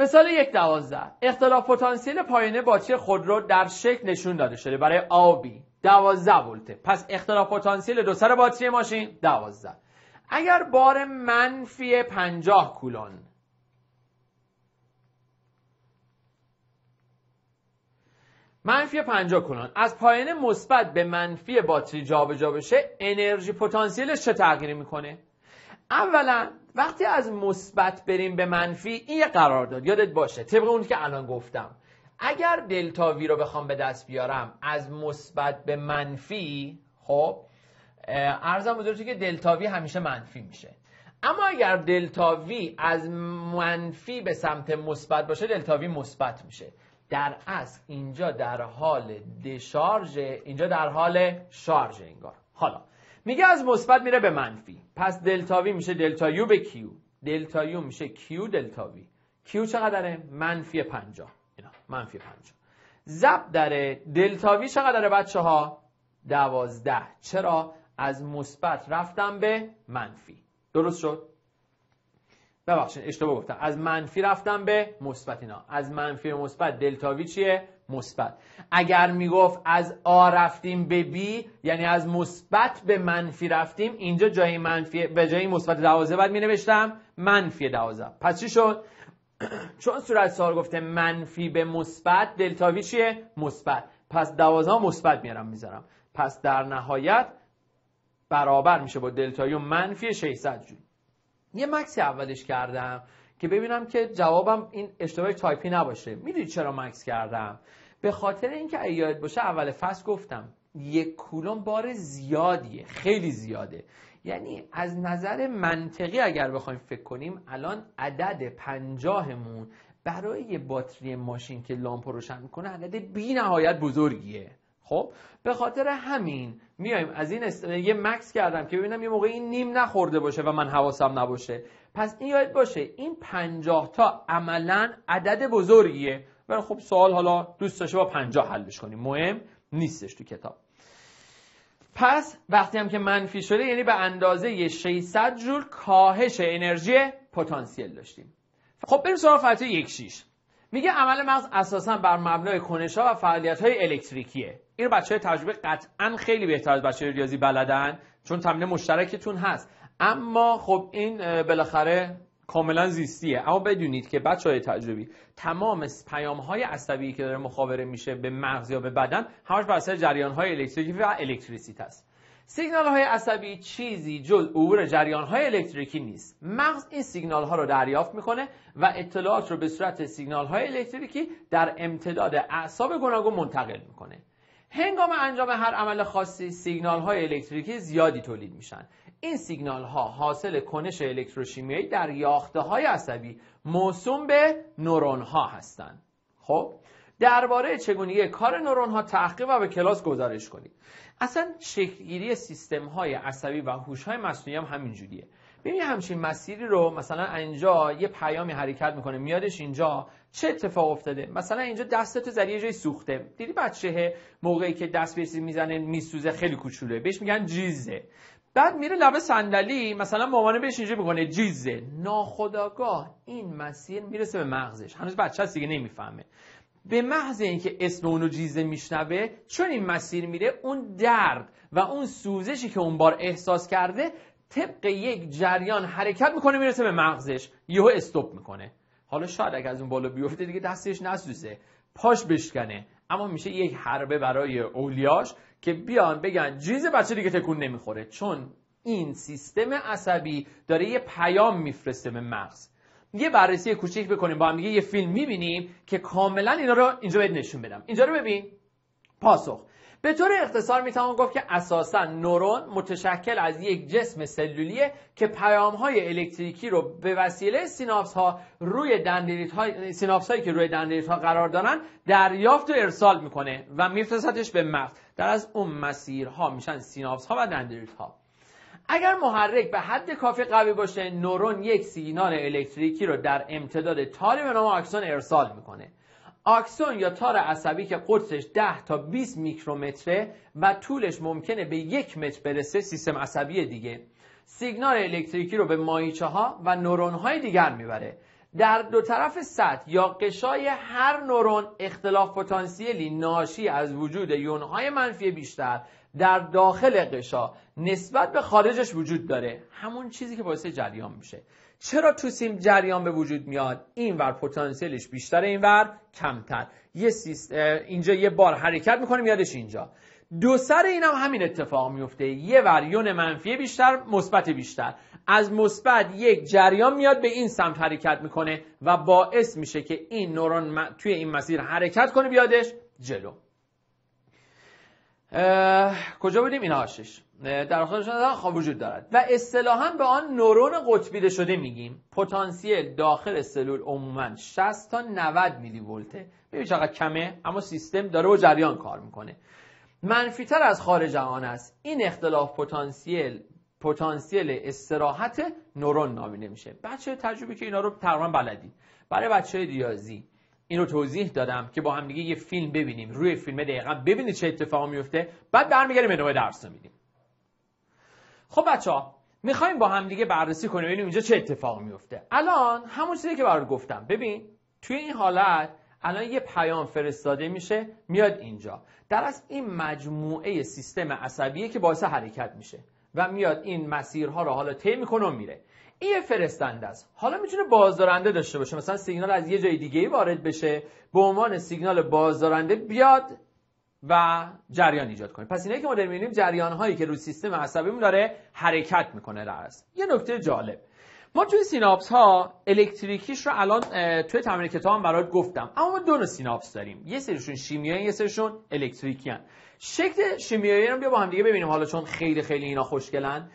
مثال یک دوازده اختلاف پتانسیل پایینه خود رو در شکل نشون داده شده برای آبی دوازده ولته پس اختلاف پتانسیل دو سر باتری ماشین دوازده اگر بار منفی پنجاه کولون منفی 50 کلون از پایین مثبت به منفی باتری جابجا بشه انرژی پتانسیلش چه تغییری میکنه اولا وقتی از مثبت بریم به منفی این یه داد یادت باشه طبق اون که الان گفتم اگر دلتا وی رو بخوام به دست بیارم از مثبت به منفی خب ارزم بزرگی که دلتا وی همیشه منفی میشه اما اگر دلتا وی از منفی به سمت مثبت باشه دلتا وی مثبت میشه در اصل اینجا در حال دشارژ اینجا در حال شارژ انگار حالا میگه از مثبت میره به منفی پس دلتا وی میشه دلتا یو به کیو دلتا یو میشه کیو دلتا وی کیو چقدره منفی 50 اینا منفی 50 ضرب در دلتا وی چقدره بچه ها دوازده چرا از مثبت رفتم به منفی درست شد ببخشید اشتباه گفتم از منفی رفتم به مثبت اینا از منفی مثبت دلتا وی چیه مثبت اگر میگفت از آ رفتیم به بی یعنی از مثبت به منفی رفتیم اینجا جای منفی به جای مثبت 12 بعد می نوشتم منفی 12 پس چی شد چون صورت سوال گفته منفی به مثبت دلتا وی چیه مثبت پس 12 مثبت میارم میذارم پس در نهایت برابر میشه با دلتا و منفی 600 جول یه مکسی اولش کردم که ببینم که جوابم این اشتباه تایپی نباشه میدونید چرا مکس کردم به خاطر اینکه ایاد باشه اول فصل گفتم یک کولوم بار زیادیه خیلی زیاده یعنی از نظر منطقی اگر بخوایم فکر کنیم الان عدد پنجاهمون برای یه باتری ماشین که لامپ روشن میکنه عدد بی نهایت بزرگیه خب به خاطر همین میایم از این است... یه مکس کردم که ببینم یه موقع این نیم نخورده باشه و من حواسم نباشه پس این یاد باشه این 50 تا عملا عدد بزرگیه ولی خب سوال حالا دوست داشته با پنجاه حلش کنیم مهم نیستش تو کتاب پس وقتی هم که منفی شده یعنی به اندازه 600 جول کاهش انرژی پتانسیل داشتیم خب بریم سراغ فتوی یک شیش میگه عمل مغز اساسا بر مبنای کنش ها و فعالیت های الکتریکیه این بچه های تجربه قطعا خیلی بهتر از بچه ریاضی بلدن چون تمرین مشترکتون هست اما خب این بالاخره کاملا زیستیه اما بدونید که بچه های تجربی تمام پیام های عصبی که داره مخابره میشه به مغز یا به بدن همش بر اثر جریان های الکتریکی و الکتریسیت است سیگنال های عصبی چیزی جز عبور جریان های الکتریکی نیست مغز این سیگنال ها رو دریافت میکنه و اطلاعات رو به صورت سیگنال های الکتریکی در امتداد اعصاب گوناگون منتقل میکنه هنگام انجام هر عمل خاصی سیگنال های الکتریکی زیادی تولید میشن این سیگنال ها حاصل کنش الکتروشیمیایی در یاخته های عصبی موسوم به نورون ها هستند خب درباره چگونگی کار نورون ها تحقیق و به کلاس گزارش کنید اصلا شکلگیری سیستم های عصبی و هوش های مصنوعی هم جوریه. ببین همچین مسیری رو مثلا اینجا یه پیامی حرکت میکنه میادش اینجا چه اتفاق افتاده مثلا اینجا دستت زری یه جای سوخته دیدی بچه موقعی که دست به میزنه میسوزه خیلی کوچوله بهش میگن جیزه بعد میره لبه صندلی مثلا مامانه بهش اینجا میکنه جیزه ناخداگاه این مسیر میرسه به مغزش هنوز بچه هست دیگه نمیفهمه به محض اینکه اسم اونو جیزه میشنوه چون این مسیر میره اون درد و اون سوزشی که اون بار احساس کرده طبق یک جریان حرکت میکنه میرسه به مغزش یهو استوب میکنه حالا شاید اگه از اون بالا بیفته دیگه دستش نسوزه پاش بشکنه اما میشه یک حربه برای اولیاش که بیان بگن جیزه بچه دیگه تکون نمیخوره چون این سیستم عصبی داره یه پیام میفرسته به مغز یه بررسی کوچیک بکنیم با هم یه فیلم میبینیم که کاملا اینا رو اینجا بهت نشون بدم اینجا رو ببین پاسخ به طور اختصار میتوان گفت که اساسا نورون متشکل از یک جسم سلولیه که پیام های الکتریکی رو به وسیله سیناپس ها روی دندریت های هایی که روی دندریت ها قرار دارن دریافت و ارسال میکنه و میفرستش به مغز در از اون مسیرها میشن سیناپس ها و دندریت ها اگر محرک به حد کافی قوی باشه نورون یک سیگنال الکتریکی رو در امتداد تاری به نام آکسون ارسال میکنه آکسون یا تار عصبی که قدسش 10 تا 20 میکرومتره و طولش ممکنه به یک متر برسه سیستم عصبی دیگه سیگنال الکتریکی رو به مایچه ها و نورون های دیگر میبره در دو طرف سطح یا قشای هر نورون اختلاف پتانسیلی ناشی از وجود یونهای منفی بیشتر در داخل قشا نسبت به خارجش وجود داره همون چیزی که باعث جریان میشه چرا تو سیم جریان به وجود میاد ور پتانسیلش بیشتر ور کمتر یه سیست... اینجا یه بار حرکت میکنه میادش اینجا دو سر این هم همین اتفاق میفته یه یون منفی بیشتر مثبت بیشتر از مثبت یک جریان میاد به این سمت حرکت میکنه و باعث میشه که این نورون توی این مسیر حرکت کنه بیادش جلو کجا بودیم این هاشش در خودشان خواب وجود دارد و اصطلاحا به آن نورون قطبیده شده میگیم پتانسیل داخل سلول عموما 60 تا 90 میلی ولته ببینید چقدر کمه اما سیستم داره و جریان کار میکنه منفیتر از خارج آن است این اختلاف پتانسیل پتانسیل استراحت نورون نامیده میشه بچه تجربه که اینا رو تقریبا بلدی برای بچه ریاضی این رو توضیح دادم که با هم دیگه یه فیلم ببینیم روی فیلم دقیقا ببینید چه اتفاق میفته بعد برمیگردیم ادامه درس رو میدیم خب بچه ها میخوایم با هم دیگه بررسی کنیم ببینیم اینجا چه اتفاق میفته الان همون چیزی که برات گفتم ببین توی این حالت الان یه پیام فرستاده میشه میاد اینجا در از این مجموعه سیستم عصبیه که باعث حرکت میشه و میاد این مسیرها رو حالا طی میکنه و میره این یه فرستنده است حالا میتونه بازدارنده داشته باشه مثلا سیگنال از یه جای دیگه وارد بشه به عنوان سیگنال بازدارنده بیاد و جریان ایجاد کنه پس اینایی که ما داریم میبینیم جریان هایی که روی سیستم عصبیمون داره حرکت میکنه درست یه نکته جالب ما توی سیناپس ها الکتریکیش رو الان توی تمرین کتاب برات گفتم اما ما دو نوع سیناپس داریم یه سریشون شیمیایی یه سریشون الکتریکی شکل شیمیایی رو بیا با هم دیگه ببینیم حالا چون خیلی خیلی اینا خوشگلن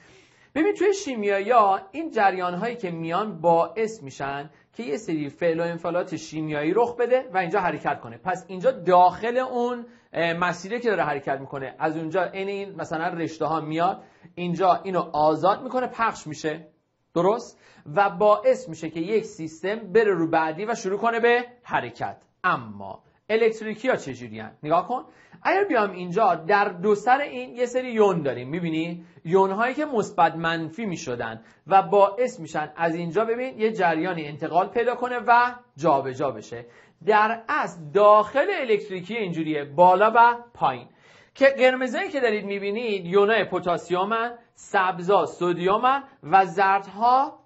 ببین توی شیمیایی ها این جریان هایی که میان باعث میشن که یه سری فعل و انفعالات شیمیایی رخ بده و اینجا حرکت کنه پس اینجا داخل اون مسیری که داره حرکت میکنه از اونجا عین این مثلا رشته ها میاد اینجا اینو آزاد میکنه پخش میشه درست و باعث میشه که یک سیستم بره رو بعدی و شروع کنه به حرکت اما الکتریکی ها چجوری نگاه کن اگر بیام اینجا در دو سر این یه سری یون داریم میبینی یون هایی که مثبت منفی میشدن و باعث میشن از اینجا ببین یه جریانی انتقال پیدا کنه و جابجا جا بشه در از داخل الکتریکی اینجوریه بالا و پایین که قرمزایی که دارید میبینید یونای پتاسیومن سبزا سودیومن و زردها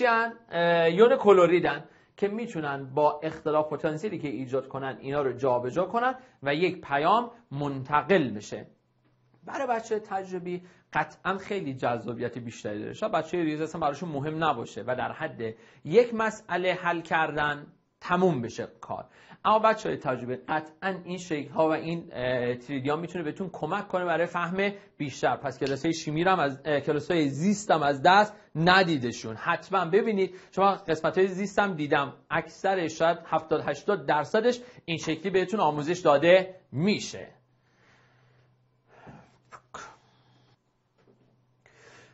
هن یون کلوریدن که میتونن با اختلاف پتانسیلی که ایجاد کنن اینا رو جابجا کنن و یک پیام منتقل بشه برای بچه تجربی قطعا خیلی جذابیت بیشتری داره شاید بچه ریز اصلا براشون مهم نباشه و در حد یک مسئله حل کردن تموم بشه کار اما بچه های تجربه قطعا این شکل ها و این تریدیان میتونه بهتون کمک کنه برای فهم بیشتر پس کلاس های شیمی هم از کلاس های زیست هم از دست ندیدشون حتما ببینید شما قسمت های زیست هم دیدم اکثر شاید 70 80 درصدش این شکلی بهتون آموزش داده میشه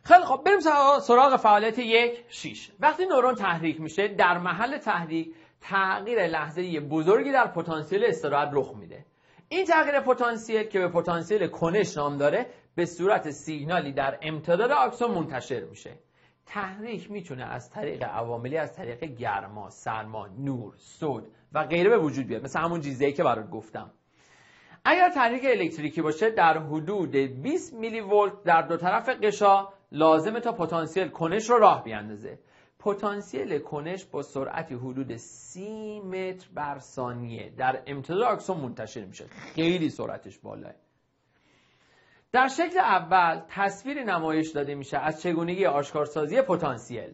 خیلی خب بریم سراغ فعالیت یک شیش وقتی نورون تحریک میشه در محل تحریک تغییر لحظه بزرگی در پتانسیل استراحت رخ میده این تغییر پتانسیل که به پتانسیل کنش نام داره به صورت سیگنالی در امتداد آکسون منتشر میشه تحریک میتونه از طریق عواملی از طریق گرما، سرما، نور، سود و غیره به وجود بیاد مثل همون ای که برات گفتم اگر تحریک الکتریکی باشه در حدود 20 میلی ولت در دو طرف قشا لازمه تا پتانسیل کنش رو راه بیاندازه پتانسیل کنش با سرعتی حدود سی متر بر ثانیه در امتداد آکسون منتشر میشه خیلی سرعتش بالاه در شکل اول تصویر نمایش داده میشه از چگونگی آشکارسازی پتانسیل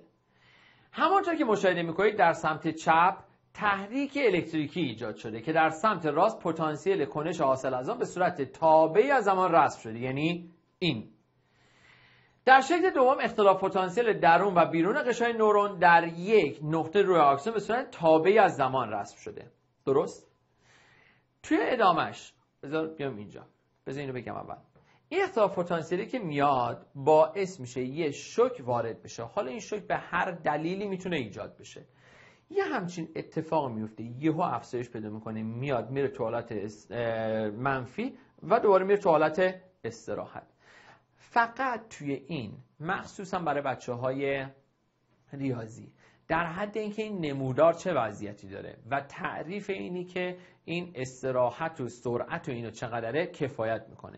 همانطور که مشاهده میکنید در سمت چپ تحریک الکتریکی ایجاد شده که در سمت راست پتانسیل کنش حاصل از آن به صورت تابعی از زمان رسم شده یعنی این در شکل دوم اختلاف پتانسیل درون و بیرون قشای نورون در یک نقطه روی آکسون به صورت تابعی از زمان رسم شده درست توی ادامش بذار بیام اینجا بذار اینو بگم اول این اختلاف پتانسیلی که میاد باعث میشه یه شک وارد بشه حالا این شک به هر دلیلی میتونه ایجاد بشه یه همچین اتفاق میفته یهو افزایش پیدا میکنه میاد میره تو حالت منفی و دوباره میره تو حالت استراحت فقط توی این مخصوصا برای بچه های ریاضی در حد اینکه این نمودار چه وضعیتی داره و تعریف اینی که این استراحت و سرعت و اینو چقدره کفایت میکنه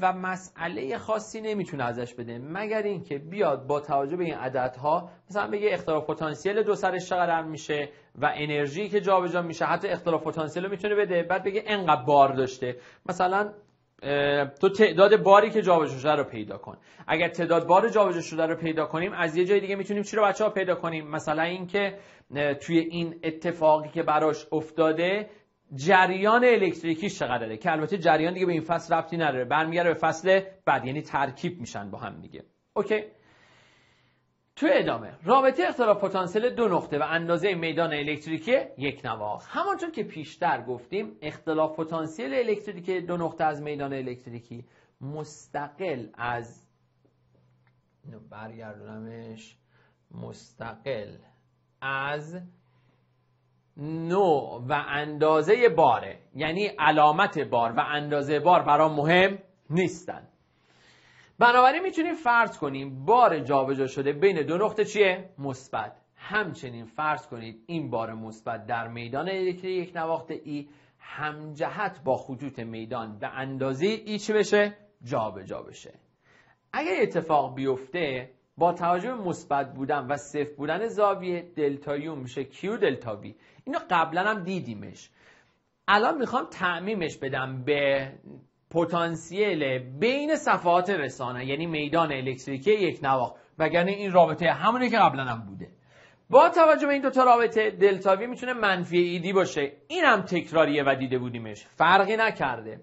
و مسئله خاصی نمیتونه ازش بده مگر اینکه بیاد با توجه به این عددها مثلا بگه اختلاف پتانسیل دو سرش چقدر میشه و انرژی که جابجا میشه حتی اختلاف پتانسیل رو میتونه بده بعد بگه انقدر بار داشته مثلا تو تعداد باری که جابجا شده رو پیدا کن اگر تعداد بار جابجا شده رو پیدا کنیم از یه جای دیگه میتونیم چی رو بچه ها پیدا کنیم مثلا اینکه توی این اتفاقی که براش افتاده جریان الکتریکیش چقدره که البته جریان دیگه به این فصل ربطی نداره برمیگره به فصل بعد یعنی ترکیب میشن با هم دیگه اوکی تو ادامه رابطه اختلاف پتانسیل دو نقطه و اندازه میدان الکتریکی یک نواخت همانطور که پیشتر گفتیم اختلاف پتانسیل الکتریکی دو نقطه از میدان الکتریکی مستقل از برگردونمش مستقل از نوع و اندازه باره یعنی علامت بار و اندازه بار برام مهم نیستند بنابراین میتونیم فرض کنیم بار جابجا شده بین دو نقطه چیه مثبت همچنین فرض کنید این بار مثبت در میدان الکتری یک نواخت ای همجهت با خطوط میدان به اندازه ای چه بشه جابجا جا بشه اگر اتفاق بیفته با توجه به مثبت بودن و صفر بودن زاویه دلتا یو میشه کیو دلتا بی؟ اینو قبلا هم دیدیمش الان میخوام تعمیمش بدم به پتانسیل بین صفحات رسانه یعنی میدان الکتریکی یک نواخت وگرنه این رابطه همونه که قبلا هم بوده با توجه به این دوتا رابطه دلتاوی میتونه منفی ایدی باشه این هم تکراریه و دیده بودیمش فرقی نکرده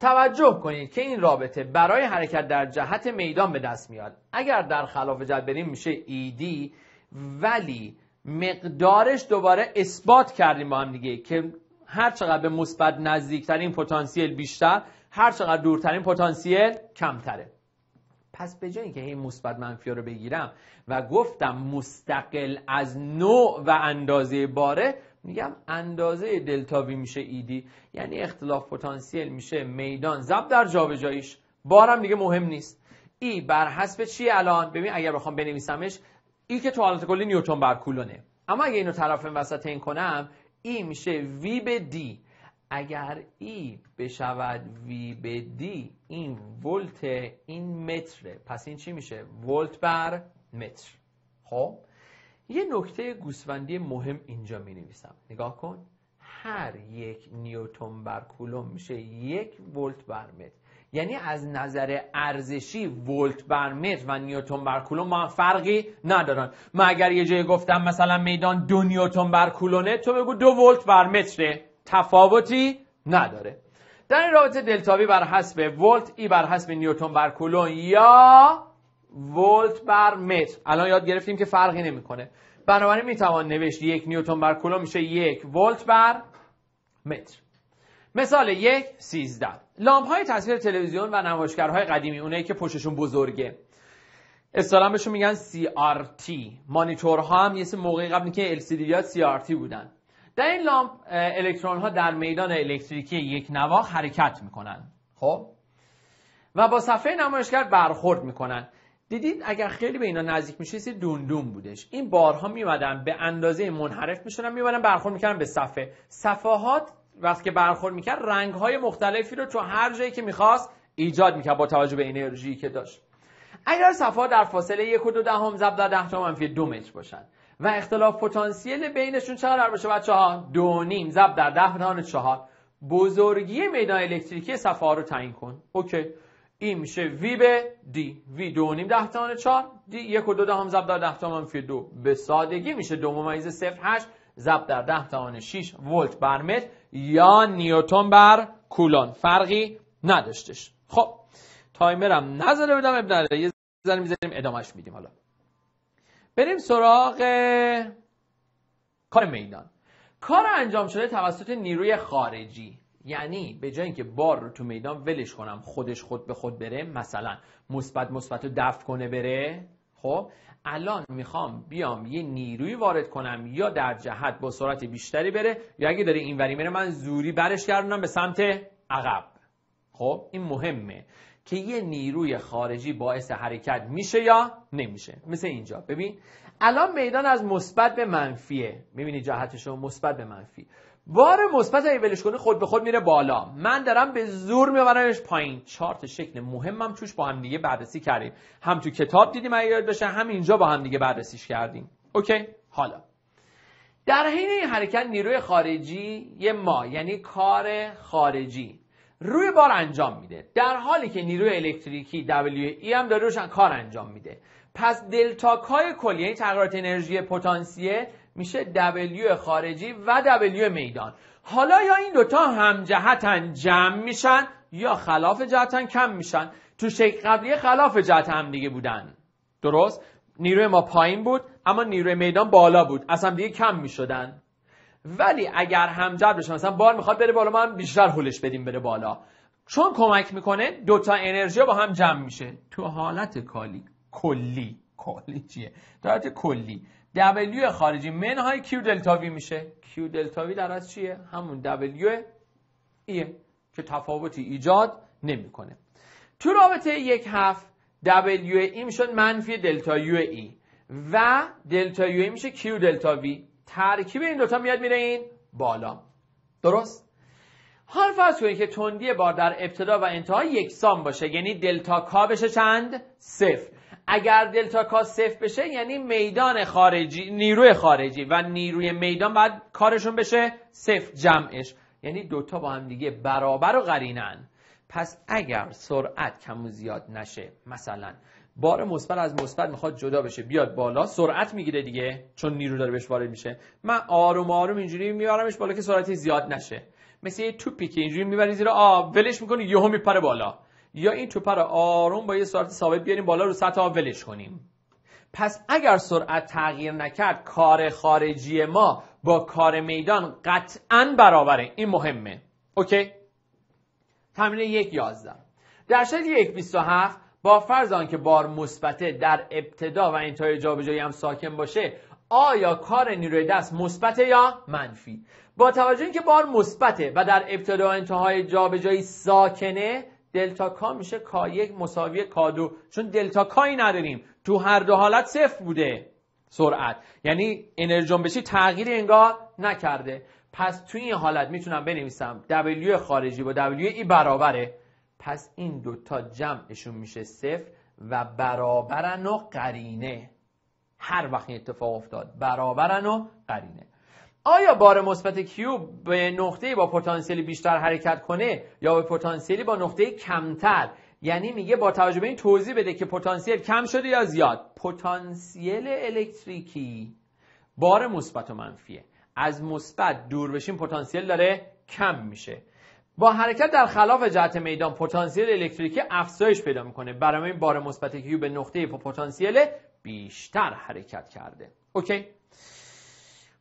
توجه کنید که این رابطه برای حرکت در جهت میدان به دست میاد اگر در خلاف جد بریم میشه ایدی ولی مقدارش دوباره اثبات کردیم با هم دیگه که هر چقدر به مثبت نزدیکترین پتانسیل بیشتر هر چقدر دورترین پتانسیل کمتره پس به جایی که این مثبت منفی رو بگیرم و گفتم مستقل از نوع و اندازه باره میگم اندازه دلتا وی میشه ایدی e یعنی اختلاف پتانسیل میشه میدان زب در جابجاییش بارم دیگه مهم نیست ای e بر حسب چی الان ببین اگر بخوام بنویسمش ای e که تو کلی نیوتون بر کولونه اما اگه اینو طرف وسط این کنم ای میشه وی به دی اگر ای e بشود وی به دی این ولت این متره پس این چی میشه ولت بر متر خب یه نکته گوسفندی مهم اینجا می نویسم نگاه کن هر یک نیوتن بر کولوم میشه یک ولت بر متر یعنی از نظر ارزشی ولت بر متر و نیوتن بر کولوم ما فرقی ندارن ما اگر یه جایی گفتم مثلا میدان دو نیوتن بر کولونه تو بگو دو ولت بر متره تفاوتی نداره در این رابطه دلتاوی بر حسب ولت ای بر حسب نیوتن بر کلون یا ولت بر متر الان یاد گرفتیم که فرقی نمیکنه بنابراین میتوان نوشت یک نیوتن بر کلون میشه یک ولت بر متر مثال یک سیزده لامپ های تصویر تلویزیون و های قدیمی اونایی که پشتشون بزرگه اصطلاحا بهشون میگن CRT ها هم یه موقع قبل که LCD CRT بودن در این لامپ الکترون ها در میدان الکتریکی یک نواخ حرکت میکنن خب و با صفحه نمایشگر برخورد میکنن دیدید اگر خیلی به اینا نزدیک میشه دوندون بودش این بارها میمدن به اندازه منحرف میشدن میمدن برخورد میکردن به صفحه صفحات وقتی که برخورد میکرد رنگ های مختلفی رو تو هر جایی که میخواست ایجاد میکرد با توجه به انرژی که داشت اگر صفحات در فاصله یک و دهم ضرب در ده تا منفی دو متر باشن و اختلاف پتانسیل بینشون چقدر باشه بچه ها دو نیم زب در ده نان چهار بزرگی میدان الکتریکی صفحه رو تعیین کن اوکی این میشه وی به دی وی دو نیم ده نان چهار دی یک و دو دهم زب در ده نان فی دو به سادگی میشه دو ممیز صفر هشت زب در ده نان شیش ولت بر متر یا نیوتون بر کولون فرقی نداشتش خب تایمرم نذاره بدم ابن یه زن میذاریم ادامهش میدیم حالا بریم سراغ کار میدان کار انجام شده توسط نیروی خارجی یعنی به جای اینکه بار رو تو میدان ولش کنم خودش خود به خود بره مثلا مثبت مثبت رو دفع کنه بره خب الان میخوام بیام یه نیروی وارد کنم یا در جهت با سرعت بیشتری بره یا اگه داره اینوری میره من زوری برش گردونم به سمت عقب خب این مهمه که یه نیروی خارجی باعث حرکت میشه یا نمیشه مثل اینجا ببین الان میدان از مثبت به منفیه میبینی جهتشو مثبت به منفی بار مثبت اگه ولش کنه خود به خود میره بالا من دارم به زور میبرمش پایین چارت شکل مهمم توش با هم دیگه بررسی کردیم هم تو کتاب دیدیم اگه یاد بشه هم اینجا با هم دیگه بررسیش کردیم اوکی حالا در حین این حرکت نیروی خارجی یه ما یعنی کار خارجی روی بار انجام میده در حالی که نیروی الکتریکی WE هم داره روشن کار انجام میده پس دلتا های کلی یعنی تغییرات انرژی پتانسیل میشه W خارجی و W میدان حالا یا این دوتا جهتن جمع میشن یا خلاف جهتن کم میشن تو شکل قبلی خلاف جهت هم دیگه بودن درست نیروی ما پایین بود اما نیروی میدان بالا بود اصلا دیگه کم میشدن ولی اگر هم بشه مثلا بار میخواد بره بالا ما هم بیشتر هولش بدیم بره بالا چون کمک میکنه دوتا انرژی با هم جمع میشه تو حالت کالی کلی کلی چیه در حالت کلی دبلیو خارجی منهای کیو دلتا وی میشه کیو دلتا وی در از چیه همون دبلیو ایه که تفاوتی ایجاد نمیکنه تو رابطه یک هفت دبلیو ای میشه منفی دلتا یو ای و دلتا یو ای میشه کیو دلتا وی ترکیب این دوتا میاد میره این بالا درست حال فرض کنید که تندی بار در ابتدا و انتها یکسان باشه یعنی دلتا کا بشه چند صفر اگر دلتا کا صفر بشه یعنی میدان خارجی نیروی خارجی و نیروی میدان بعد کارشون بشه صفر جمعش یعنی دوتا با هم دیگه برابر و قرینن پس اگر سرعت کم و زیاد نشه مثلا بار مثبت از مثبت میخواد جدا بشه بیاد بالا سرعت میگیره دیگه چون نیرو داره بهش وارد میشه من آروم آروم اینجوری میبرمش بالا که سرعتی زیاد نشه مثل یه توپی که اینجوری میبری زیر آب ولش میکنی یهو میپره بالا یا این توپ رو آروم با یه سرعت ثابت بیاریم بالا رو سطح آب ولش کنیم پس اگر سرعت تغییر نکرد کار خارجی ما با کار میدان قطعا برابره این مهمه اوکی تمرین یک یازده در یک با فرض آنکه بار مثبته در ابتدا و انتهای جابجایی هم ساکن باشه آیا کار نیروی دست مثبت یا منفی با توجه اینکه بار مثبته و در ابتدا و انتهای جابجایی ساکنه دلتا کا میشه کا یک مساوی کادو چون دلتا کای نداریم تو هر دو حالت صفر بوده سرعت یعنی انرژی جنبشی تغییر انگار نکرده پس تو این حالت میتونم بنویسم W خارجی با W ای برابره پس این دوتا جمعشون میشه صفر و برابرن و قرینه هر وقت این اتفاق افتاد برابرن و قرینه آیا بار مثبت کیو به نقطه با پتانسیلی بیشتر حرکت کنه یا به پتانسیلی با نقطه کمتر یعنی میگه با توجه به این توضیح بده که پتانسیل کم شده یا زیاد پتانسیل الکتریکی بار مثبت و منفیه از مثبت دور بشیم پتانسیل داره کم میشه با حرکت در خلاف جهت میدان پتانسیل الکتریکی افزایش پیدا میکنه برای این بار مثبت کیو به نقطه پتانسیل بیشتر حرکت کرده اوکی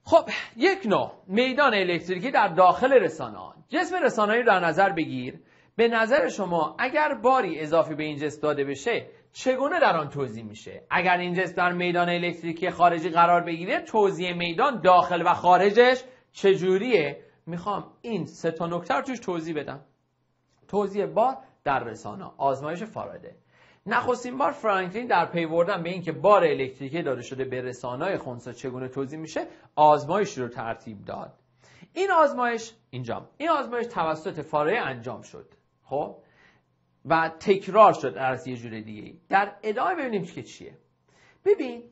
خب یک نوع میدان الکتریکی در داخل رسانه جسم رسانه رو در نظر بگیر به نظر شما اگر باری اضافی به این جسم داده بشه چگونه در آن توضیح میشه اگر این جسم در میدان الکتریکی خارجی قرار بگیره توضیح میدان داخل و خارجش چجوریه میخوام این سه تا نکته رو توش توضیح بدم توضیح بار در رسانه آزمایش فاراده نخستین بار فرانکلین در پیوردن به اینکه بار الکتریکی داده شده به رسانه خونسا چگونه توضیح میشه آزمایش رو ترتیب داد این آزمایش اینجا این آزمایش توسط فاره انجام شد خب و تکرار شد از یه جور دیگه در ادامه ببینیم که چیه ببین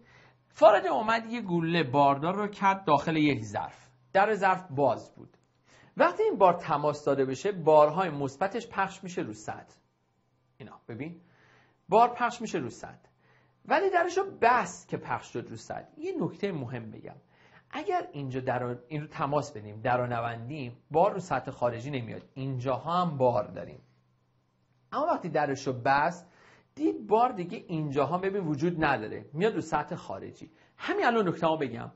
فارده اومد یه گوله باردار رو کرد داخل یک ظرف در ظرف باز بود وقتی این بار تماس داده بشه بارهای مثبتش پخش میشه رو صد اینا ببین بار پخش میشه رو صد ولی درش رو بس که پخش شد رو صد یه نکته مهم بگم اگر اینجا در این رو تماس بدیم نوندیم بار رو سطح خارجی نمیاد اینجا هم بار داریم اما وقتی درش رو بس، دید بار دیگه اینجا ها ببین وجود نداره میاد رو سطح خارجی همین الان نکته ها بگم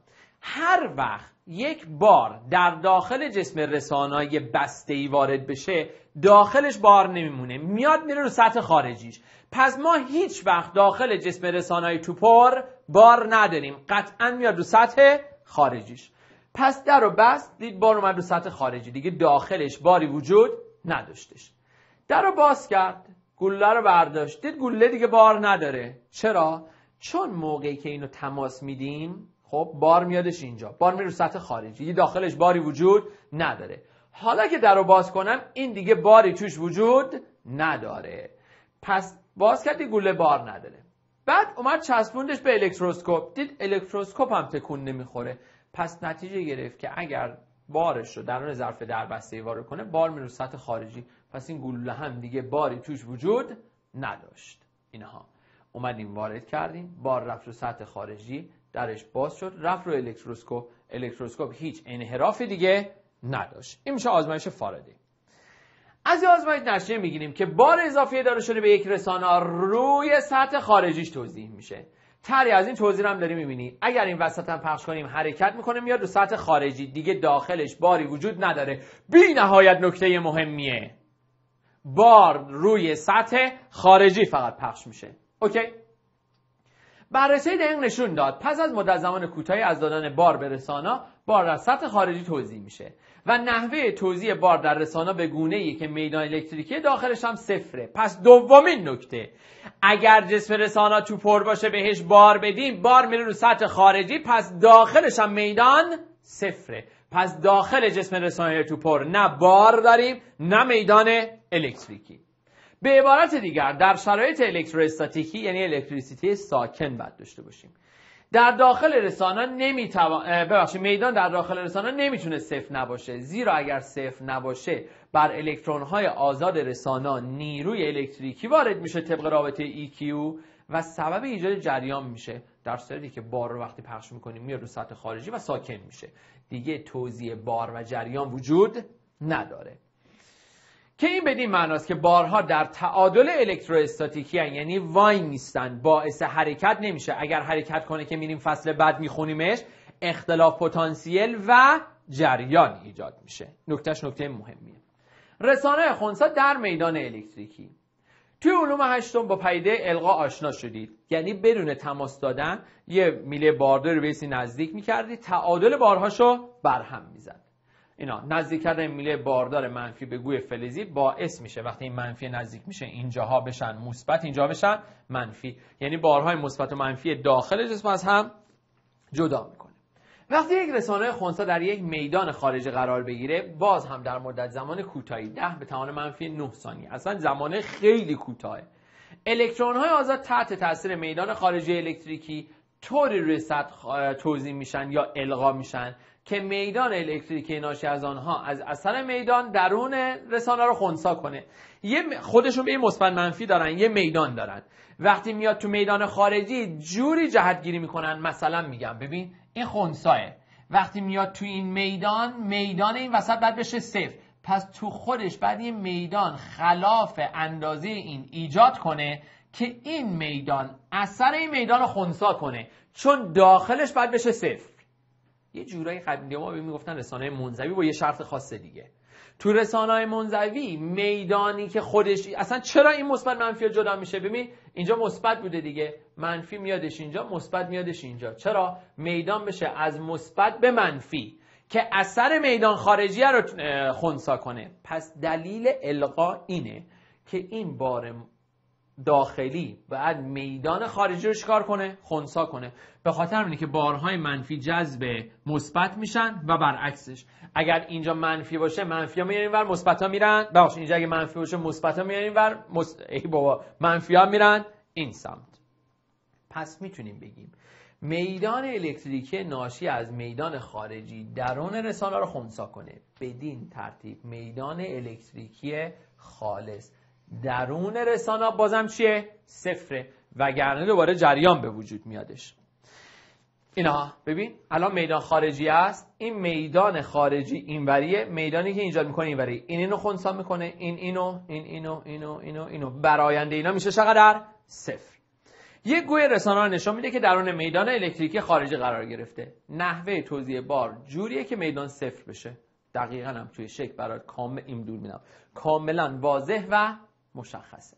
هر وقت یک بار در داخل جسم رسانای بسته ای وارد بشه داخلش بار نمیمونه میاد میره رو سطح خارجیش پس ما هیچ وقت داخل جسم رسانای توپر بار نداریم قطعا میاد رو سطح خارجیش پس در رو بست دید بار اومد رو سطح خارجی دیگه داخلش باری وجود نداشتش در رو باز کرد گله رو برداشت دید گله دیگه بار نداره چرا چون موقعی که اینو تماس میدیم خب، بار میادش اینجا بار میره سطح خارجی داخلش باری وجود نداره حالا که در رو باز کنم این دیگه باری توش وجود نداره پس باز کردی گوله بار نداره بعد اومد چسبوندش به الکتروسکوپ دید الکتروسکوپ هم تکون نمیخوره پس نتیجه گرفت که اگر بارش رو درون ظرف در بسته وارد کنه بار میره سطح خارجی پس این گلوله هم دیگه باری توش وجود نداشت اینها اومدیم وارد کردیم بار رفت رو سطح خارجی درش باز شد رفت رو الکتروسکوپ الکتروسکوپ هیچ انحراف دیگه نداشت این میشه آزمایش فارادی از این آزمایش نشریه میگیریم که بار اضافی داره شده به یک رسانه روی سطح خارجیش توضیح میشه تری از این توضیح هم داری میبینی اگر این وسط هم پخش کنیم حرکت میکنه میاد رو سطح خارجی دیگه داخلش باری وجود نداره بی نهایت نکته مهمیه بار روی سطح خارجی فقط پخش میشه اوکی بررسی دقیق نشون داد پس از مدت زمان کوتاهی از دادن بار به رسانا بار در سطح خارجی توضیح میشه و نحوه توضیح بار در رسانا به گونه ای که میدان الکتریکی داخلش هم صفره پس دومین نکته اگر جسم رسانا تو پر باشه بهش بار بدیم بار میره رو سطح خارجی پس داخلش هم میدان صفره پس داخل جسم رسانه تو پر نه بار داریم نه میدان الکتریکی به عبارت دیگر در شرایط الکتروستاتیکی یعنی الکتریسیته ساکن باید داشته باشیم در داخل رسانه نمیتوان میدان در داخل رسانه نمیتونه صفر نباشه زیرا اگر صفر نباشه بر الکترون های آزاد رسانه نیروی الکتریکی وارد میشه طبق رابطه EQ و سبب ایجاد جریان میشه در صورتی که بار رو وقتی پخش میکنیم میاد رو سطح خارجی و ساکن میشه دیگه توزیع بار و جریان وجود نداره که این بدین معناست که بارها در تعادل الکتروستاتیکی هن. یعنی وای نیستن باعث حرکت نمیشه اگر حرکت کنه که میریم فصل بعد میخونیمش اختلاف پتانسیل و جریان ایجاد میشه نکتهش نکته مهمیه رسانه خونسا در میدان الکتریکی توی علوم هشتم با پیده القا آشنا شدید یعنی بدون تماس دادن یه میله باردار رو بیسی نزدیک میکردی تعادل بارهاشو برهم میزد اینا نزدیک کردن میله باردار منفی به گوی فلزی باعث میشه وقتی این منفی نزدیک میشه اینجاها بشن مثبت اینجا بشن منفی یعنی بارهای مثبت و منفی داخل جسم از هم جدا میکنه وقتی یک رسانه خونسا در یک میدان خارجی قرار بگیره باز هم در مدت زمان کوتاهی 10 به توان منفی 9 ثانیه اصلا زمان خیلی کوتاه الکترون های آزاد تحت تاثیر میدان خارجی الکتریکی طوری روی توضیح میشن یا القا میشن که میدان الکتریکی ناشی از آنها از اثر میدان درون رسانه رو خونسا کنه یه خودشون به این مثبت منفی دارن یه میدان دارن وقتی میاد تو میدان خارجی جوری جهتگیری میکنن مثلا میگم ببین این خونساه وقتی میاد تو این میدان میدان این وسط باید بشه صفر پس تو خودش بعد یه میدان خلاف اندازه این ایجاد کنه که این میدان اثر این میدان رو خونسا کنه چون داخلش بعد بشه صفر یه جورایی قبلی خب ما به میگفتن رسانه منزوی با یه شرط خاص دیگه تو رسانه منزوی میدانی که خودش اصلا چرا این مثبت منفی جدا میشه ببین اینجا مثبت بوده دیگه منفی میادش اینجا مثبت میادش اینجا چرا میدان بشه از مثبت به منفی که اثر میدان خارجی رو خونسا کنه پس دلیل القا اینه که این بار داخلی بعد میدان خارجی رو شکار کنه خونسا کنه به خاطر اینه که بارهای منفی جذب مثبت میشن و برعکسش اگر اینجا منفی باشه منفی ها میرن ور مثبت ها میرن بخش اینجا اگه منفی باشه مثبت ها میرن ور مص... ای بابا منفی ها میرن این سمت پس میتونیم بگیم میدان الکتریکی ناشی از میدان خارجی درون رسانه رو خونسا کنه بدین ترتیب میدان الکتریکی خالص درون رسانه بازم چیه؟ صفره وگرنه دوباره جریان به وجود میادش اینا ببین الان میدان خارجی است این میدان خارجی این اینوریه میدانی که اینجا میکنه اینوری این اینو خونسا میکنه این اینو این اینو اینو اینو اینو براینده اینا میشه چقدر صفر یک گوی رسانه نشون میده که درون میدان الکتریکی خارجی قرار گرفته نحوه توزیع بار جوریه که میدان صفر بشه دقیقا هم توی شک برات کامل این دور میدم کاملا واضح و مشخصه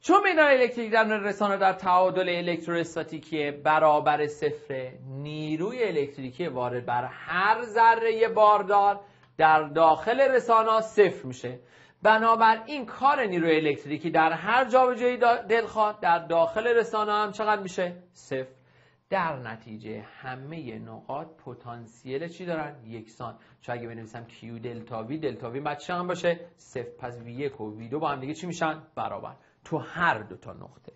چون مینار الکتریک در رسانه در تعادل الکتروستاتیکی برابر صفر نیروی الکتریکی وارد بر هر ذره باردار در داخل رسانه صفر میشه بنابراین کار نیروی الکتریکی در هر جابجایی دلخواه در داخل رسانه هم چقدر میشه صفر در نتیجه همه نقاط پتانسیل چی دارن یکسان چون اگه بنویسم کیو دلتا وی دلتا وی هم باشه صفر پس وی 1 و وی 2 با هم دیگه چی میشن برابر تو هر دو تا نقطه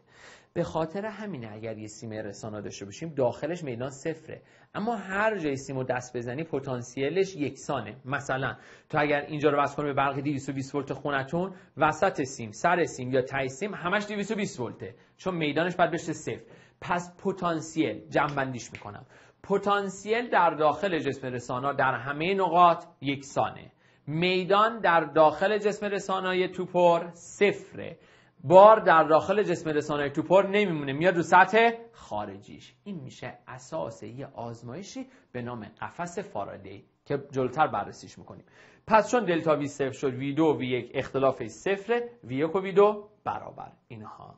به خاطر همینه اگر یه سیم رسانه داشته باشیم داخلش میدان صفره اما هر جای سیم رو دست بزنی پتانسیلش یکسانه مثلا تو اگر اینجا رو وصل کنی به برق 220 ولت خونتون وسط سیم سر سیم یا تای سیم همش 220 ولته چون میدانش بعد بشه صفر پس پتانسیل بندیش میکنم پتانسیل در داخل جسم رسانا در همه نقاط یکسانه میدان در داخل جسم رسانای توپور صفره بار در داخل جسم رسانه توپور نمیمونه میاد رو سطح خارجیش این میشه اساس یه آزمایشی به نام قفس فارادی که جلوتر بررسیش میکنیم پس چون دلتا وی صفر شد وی دو وی یک اختلاف صفره وی یک و وی دو برابر اینها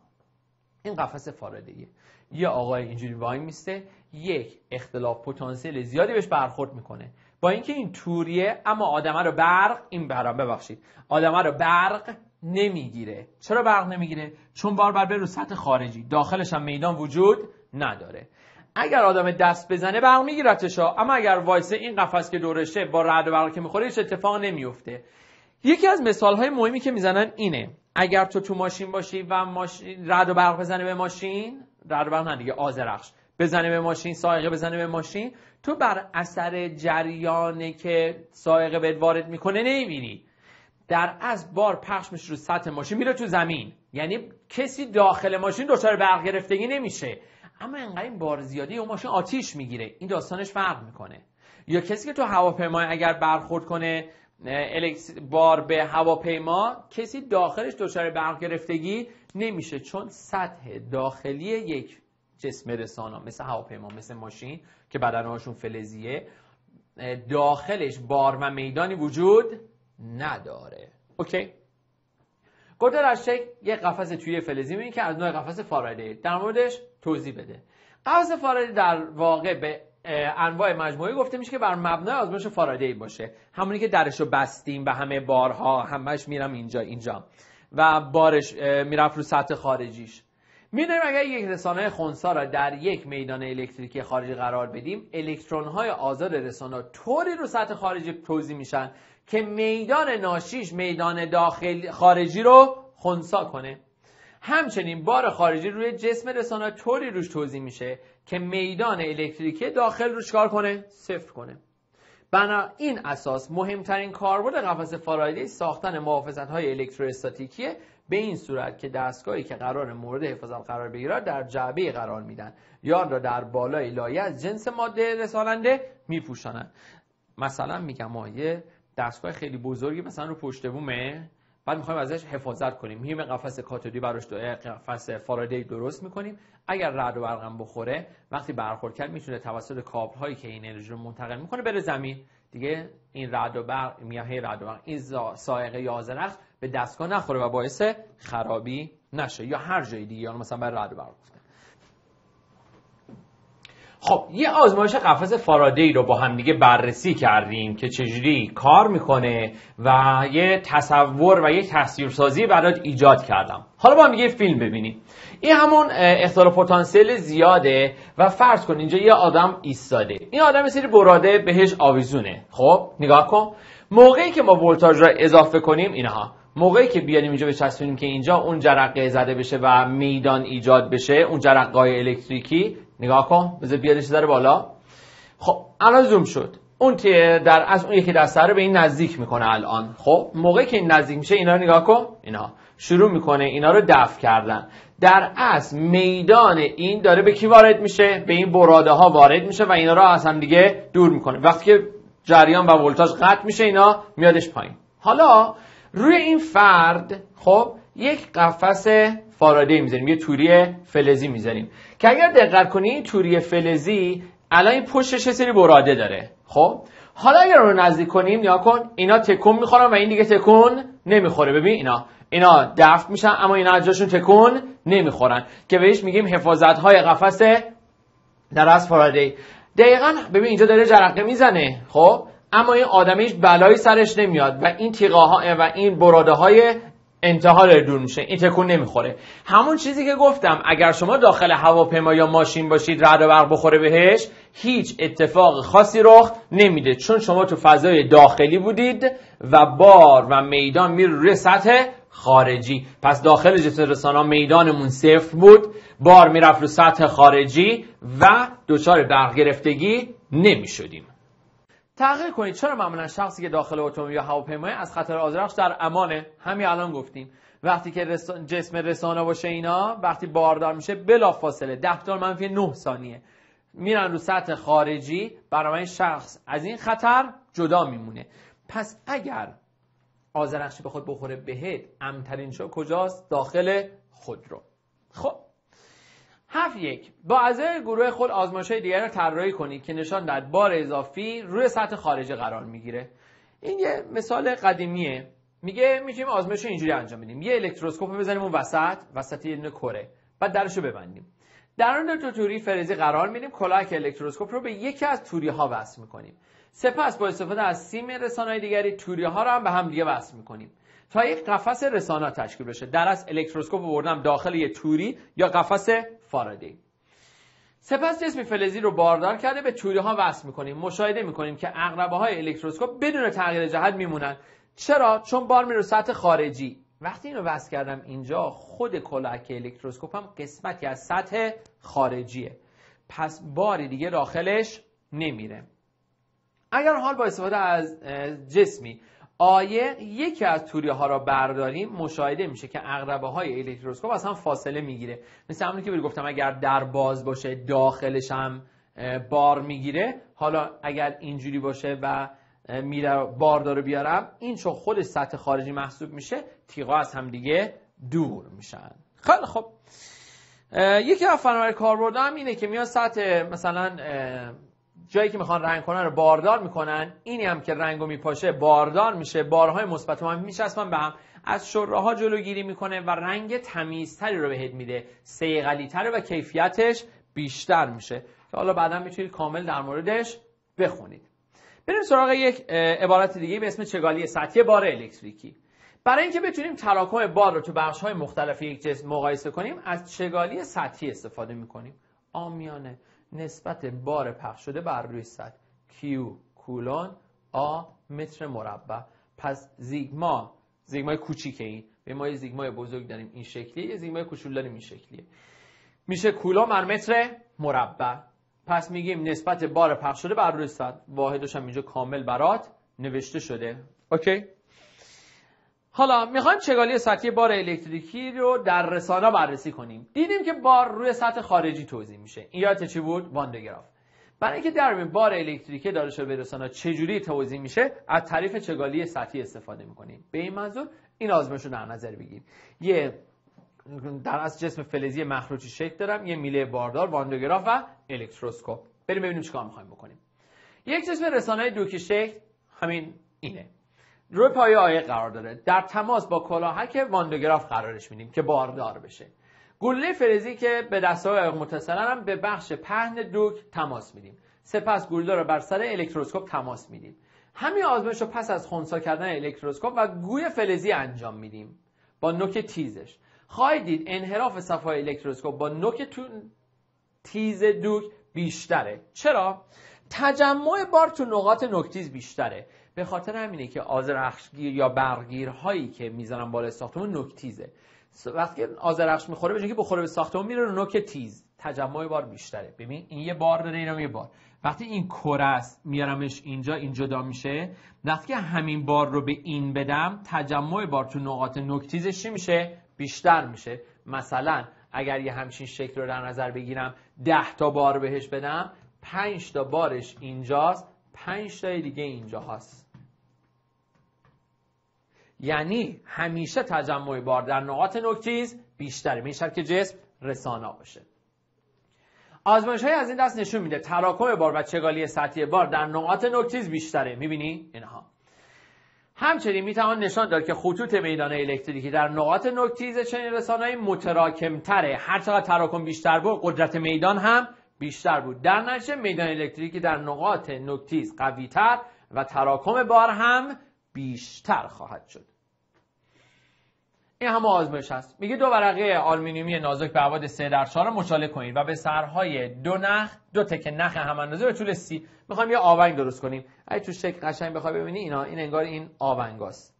این قفس فارادیه یه آقای اینجوری وای میسته یک اختلاف پتانسیل زیادی بهش برخورد میکنه با اینکه این توریه اما آدمه رو برق این برام ببخشید آدمه رو برق نمیگیره چرا برق نمیگیره چون بار بر رو سطح خارجی داخلش هم میدان وجود نداره اگر آدم دست بزنه برق میگیرتشا اما اگر وایسه این قفس که دورشه با رعد و برق که میخوره هیچ اتفاق نمیفته یکی از مثال های مهمی که میزنن اینه اگر تو تو ماشین باشی و ماشین رد و برق بزنه به ماشین در هم دیگه آزرخش بزنه به ماشین سایقه بزنه به ماشین تو بر اثر جریانی که سایقه بهت وارد میکنه نمیبینی در از بار پخش میشه رو سطح ماشین میره تو زمین یعنی کسی داخل ماشین دچار برق گرفتگی نمیشه اما انقدر این بار زیادی اون ماشین آتیش میگیره این داستانش فرق میکنه یا کسی که تو هواپیما اگر برخورد کنه بار به هواپیما کسی داخلش دچار برق گرفتگی نمیشه چون سطح داخلی یک جسم رسانا مثل هواپیما مثل ماشین که بدنهاشون فلزیه داخلش بار و میدانی وجود نداره اوکی در شکل یک قفس توی فلزی میبینی که از نوع قفس فارادی در موردش توضیح بده قفس فارادی در واقع به انواع مجموعه گفته میشه که بر مبنای آزمایش فارادی باشه همونی که درش رو بستیم به همه بارها همش میرم اینجا اینجا و بارش میرفت رو سطح خارجیش میدونیم اگر یک رسانه خونسا را در یک میدان الکتریکی خارجی قرار بدیم الکترون های آزاد رسانه طوری رو سطح خارجی توضیح میشن که میدان ناشیش میدان داخل خارجی رو خونسا کنه همچنین بار خارجی روی جسم رسانه طوری روش توضیح میشه که میدان الکتریکی داخل روش کار کنه؟ صفر کنه بنا این اساس مهمترین کاربرد قفس فارادی ساختن محافظت های به این صورت که دستگاهی که قرار مورد حفاظت قرار بگیره در جعبه قرار میدن یا را در بالای لایه از جنس ماده رساننده میپوشانند مثلا میگم ما دستگاه خیلی بزرگی مثلا رو پشت بومه بعد میخوایم ازش حفاظت کنیم هیم قفس کاتودی براش دو قفس فارادی درست میکنیم اگر رد و برقم بخوره وقتی برخورد کرد میتونه توسط کابل هایی که این انرژی رو منتقل میکنه بره زمین دیگه این رد و برق رد و برق این سائقه یا به دستگاه نخوره و باعث خرابی نشه یا هر جای دیگه یا مثلا برای رد و برق خب یه آزمایش قفس فارادی رو با هم دیگه بررسی کردیم که چجوری کار میکنه و یه تصور و یه سازی برات ایجاد کردم حالا با هم دیگه فیلم ببینیم این همون اختلاف پتانسیل زیاده و فرض کن اینجا یه آدم ایستاده این آدم سری براده بهش آویزونه خب نگاه کن موقعی که ما ولتاژ را اضافه کنیم اینها موقعی که بیانیم اینجا بچسبونیم که اینجا اون جرقه زده بشه و میدان ایجاد بشه اون جرقه های الکتریکی نگاه کن بذار بیادش داره بالا خب الان زوم شد اون که در از اون یکی دسته رو به این نزدیک میکنه الان خب موقعی که این نزدیک میشه اینا رو نگاه کن اینا شروع میکنه اینا رو دفع کردن در اصل میدان این داره به کی وارد میشه به این براده ها وارد میشه و اینا رو از هم دیگه دور میکنه وقتی که جریان و ولتاژ قطع میشه اینا میادش پایین حالا روی این فرد خب یک قفس فارادی میزنیم یه توری فلزی میزنیم که اگر دقت کنی این توری فلزی الان این پشتش سری براده داره خب حالا اگر رو نزدیک کنیم نیا کن اینا تکون میخورن و این دیگه تکون نمیخوره ببین اینا اینا دفع میشن اما اینا جاشون تکون نمیخورن که بهش میگیم حفاظت های قفس در از فارادی دقیقا ببین اینجا داره جرقه میزنه خب اما این آدمیش بلایی سرش نمیاد و این تیغه و این براده های انتها داره دور میشه این تکون نمیخوره همون چیزی که گفتم اگر شما داخل هواپیما یا ماشین باشید رعد و برق بخوره بهش هیچ اتفاق خاصی رخ نمیده چون شما تو فضای داخلی بودید و بار و میدان میره روی سطح خارجی پس داخل جسد رسانا میدانمون صفر بود بار میرفت رو سطح خارجی و دچار برق گرفتگی نمیشدیم تغییر کنید چرا معمولا شخصی که داخل اتومبیل یا هواپیمای از خطر آزرخش در امانه همین الان گفتیم وقتی که جسم رسانه باشه اینا وقتی باردار میشه بلا فاصله 10 تا منفی 9 ثانیه میرن رو سطح خارجی برای شخص از این خطر جدا میمونه پس اگر آزرخشی به خود بخوره بهت امترین شو کجاست داخل خود رو خب هفت یک با اعضای گروه خود آزمایش های دیگر رو طراحی کنید که نشان دهد بار اضافی روی سطح خارجه قرار میگیره این یه مثال قدیمیه میگه میتونیم آزمایش اینجوری انجام بدیم یه الکتروسکوپ بزنیم اون وسط وسط یه کره بعد درش رو ببندیم در اون دو توری فرزی قرار میدیم کلاک الکتروسکوپ رو به یکی از توری ها وصل میکنیم سپس با استفاده از سیم های دیگری توری ها رو هم به هم دیگه وصل میکنیم تا یک قفس رسانه تشکیل بشه در از الکتروسکوپ بردم داخل یه توری یا قفس فارادی سپس جسم فلزی رو باردار کرده به توده ها وصل میکنیم مشاهده میکنیم که اقربه های الکتروسکوپ بدون تغییر جهت میمونن چرا چون بار میره سطح خارجی وقتی اینو وصل کردم اینجا خود کلک الکتروسکوپ هم قسمتی از سطح خارجیه پس باری دیگه داخلش نمیره اگر حال با استفاده از جسمی آیه یکی از توری ها را برداریم مشاهده میشه که اقربه های الکتروسکوپ اصلا فاصله میگیره مثل همونی که گفتم اگر در باز باشه داخلش هم بار میگیره حالا اگر اینجوری باشه و میره باردار بیارم این چون خودش سطح خارجی محسوب میشه تیغا از هم دیگه دور میشن خیلی خب یکی از فناوری کاربردها اینه که میاد سطح مثلا جایی که میخوان رنگ کنن رو باردار میکنن اینی هم که رنگو میپاشه باردار میشه بارهای مثبت و میشه میچسبن به هم از ها جلوگیری میکنه و رنگ تمیزتری رو بهت میده سیغلیتر و کیفیتش بیشتر میشه که حالا بعدا میتونید کامل در موردش بخونید بریم سراغ یک عبارت دیگه به اسم چگالی سطحی بار الکتریکی برای اینکه بتونیم تراکم بار رو تو بخش های مختلف یک جسم مقایسه کنیم از چگالی سطحی استفاده میکنیم آمیانه نسبت بار پخش شده بر روی سطح Q کولون A متر مربع پس زیگما زیگمای کوچیکه این به ما یه زیگمای بزرگ داریم این شکلیه یه زیگمای کوچول داریم این شکلیه میشه کولا بر متر مربع پس میگیم نسبت بار پخش شده بر روی سطح واحدش هم اینجا کامل برات نوشته شده اوکی حالا میخوایم چگالی سطحی بار الکتریکی رو در رسانه بررسی کنیم دیدیم که بار روی سطح خارجی توضیح میشه این یادت چی بود واندگراف برای اینکه در بار الکتریکی داره شده به رسانه چجوری توضیح میشه از تعریف چگالی سطحی استفاده میکنیم به این منظور این آزمایش رو در نظر بگیریم یه در از جسم فلزی مخروطی شکل دارم یه میله باردار واندگراف و الکتروسکوپ بریم ببینیم چیکار میخوایم بکنیم یک جسم رسانه دوکی شکل همین اینه روی پای آیه قرار داره در تماس با کلاهک واندوگراف قرارش میدیم که باردار بشه گله فلزی که به دستهای آیق هم به بخش پهن دوک تماس میدیم سپس گلوله رو بر سر الکتروسکوپ تماس میدیم همین آزمایش رو پس از خونسا کردن الکتروسکوپ و گوی فلزی انجام میدیم با نوک تیزش خواهید دید انحراف صفحه الکتروسکوپ با نوک تو... تیز دوک بیشتره چرا؟ تجمع بار تو نقاط نکتیز بیشتره به خاطر همینه که آزرخشگیر یا برگیر که میزنن بالای ساختمون نکتیزه وقتی آذرخش میخوره به که بخوره به ساختمون میره نوک تیز تجمع بار بیشتره ببین این یه بار داره اینم یه بار وقتی این کره است میارمش اینجا این جدا میشه وقتی همین بار رو به این بدم تجمع بار تو نقاط نکتیزش چی میشه بیشتر میشه مثلا اگر یه همچین شکل رو در نظر بگیرم 10 تا بار بهش بدم 5 تا بارش اینجاست 5 تا دیگه اینجا هست یعنی همیشه تجمع بار در نقاط نکتیز بیشتره میشه که جسم رسانا باشه آزمایش های از این دست نشون میده تراکم بار و چگالی سطحی بار در نقاط نکتیز بیشتره میبینی اینها همچنین میتوان نشان داد که خطوط میدان الکتریکی در نقاط نکتیز چنین رسانه‌ای متراکمتره هر چقدر تراکم بیشتر بود قدرت میدان هم بیشتر بود در نتیجه میدان الکتریکی در نقاط نکتیز قویتر و تراکم بار هم بیشتر خواهد شد این هم آزمایش هست میگه دو ورقه آلومینیومی نازک به عواد 3 در 4 رو مچاله کنید و به سرهای دو نخ دو تک نخ هم اندازه به طول سی میخوایم یه آونگ درست کنیم اگه تو شکل قشنگ بخوای ببینی اینا این انگار این آونگاست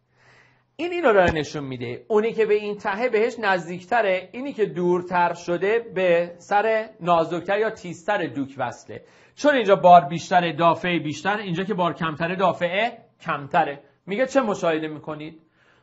این اینو داره نشون میده اونی که به این تهه بهش نزدیکتره اینی که دورتر شده به سر نازکتر یا تیزتر دوک وصله چون اینجا بار بیشتر دافعه بیشتر اینجا که بار کمتره دافعه کمتره میگه چه مشاهده میکنید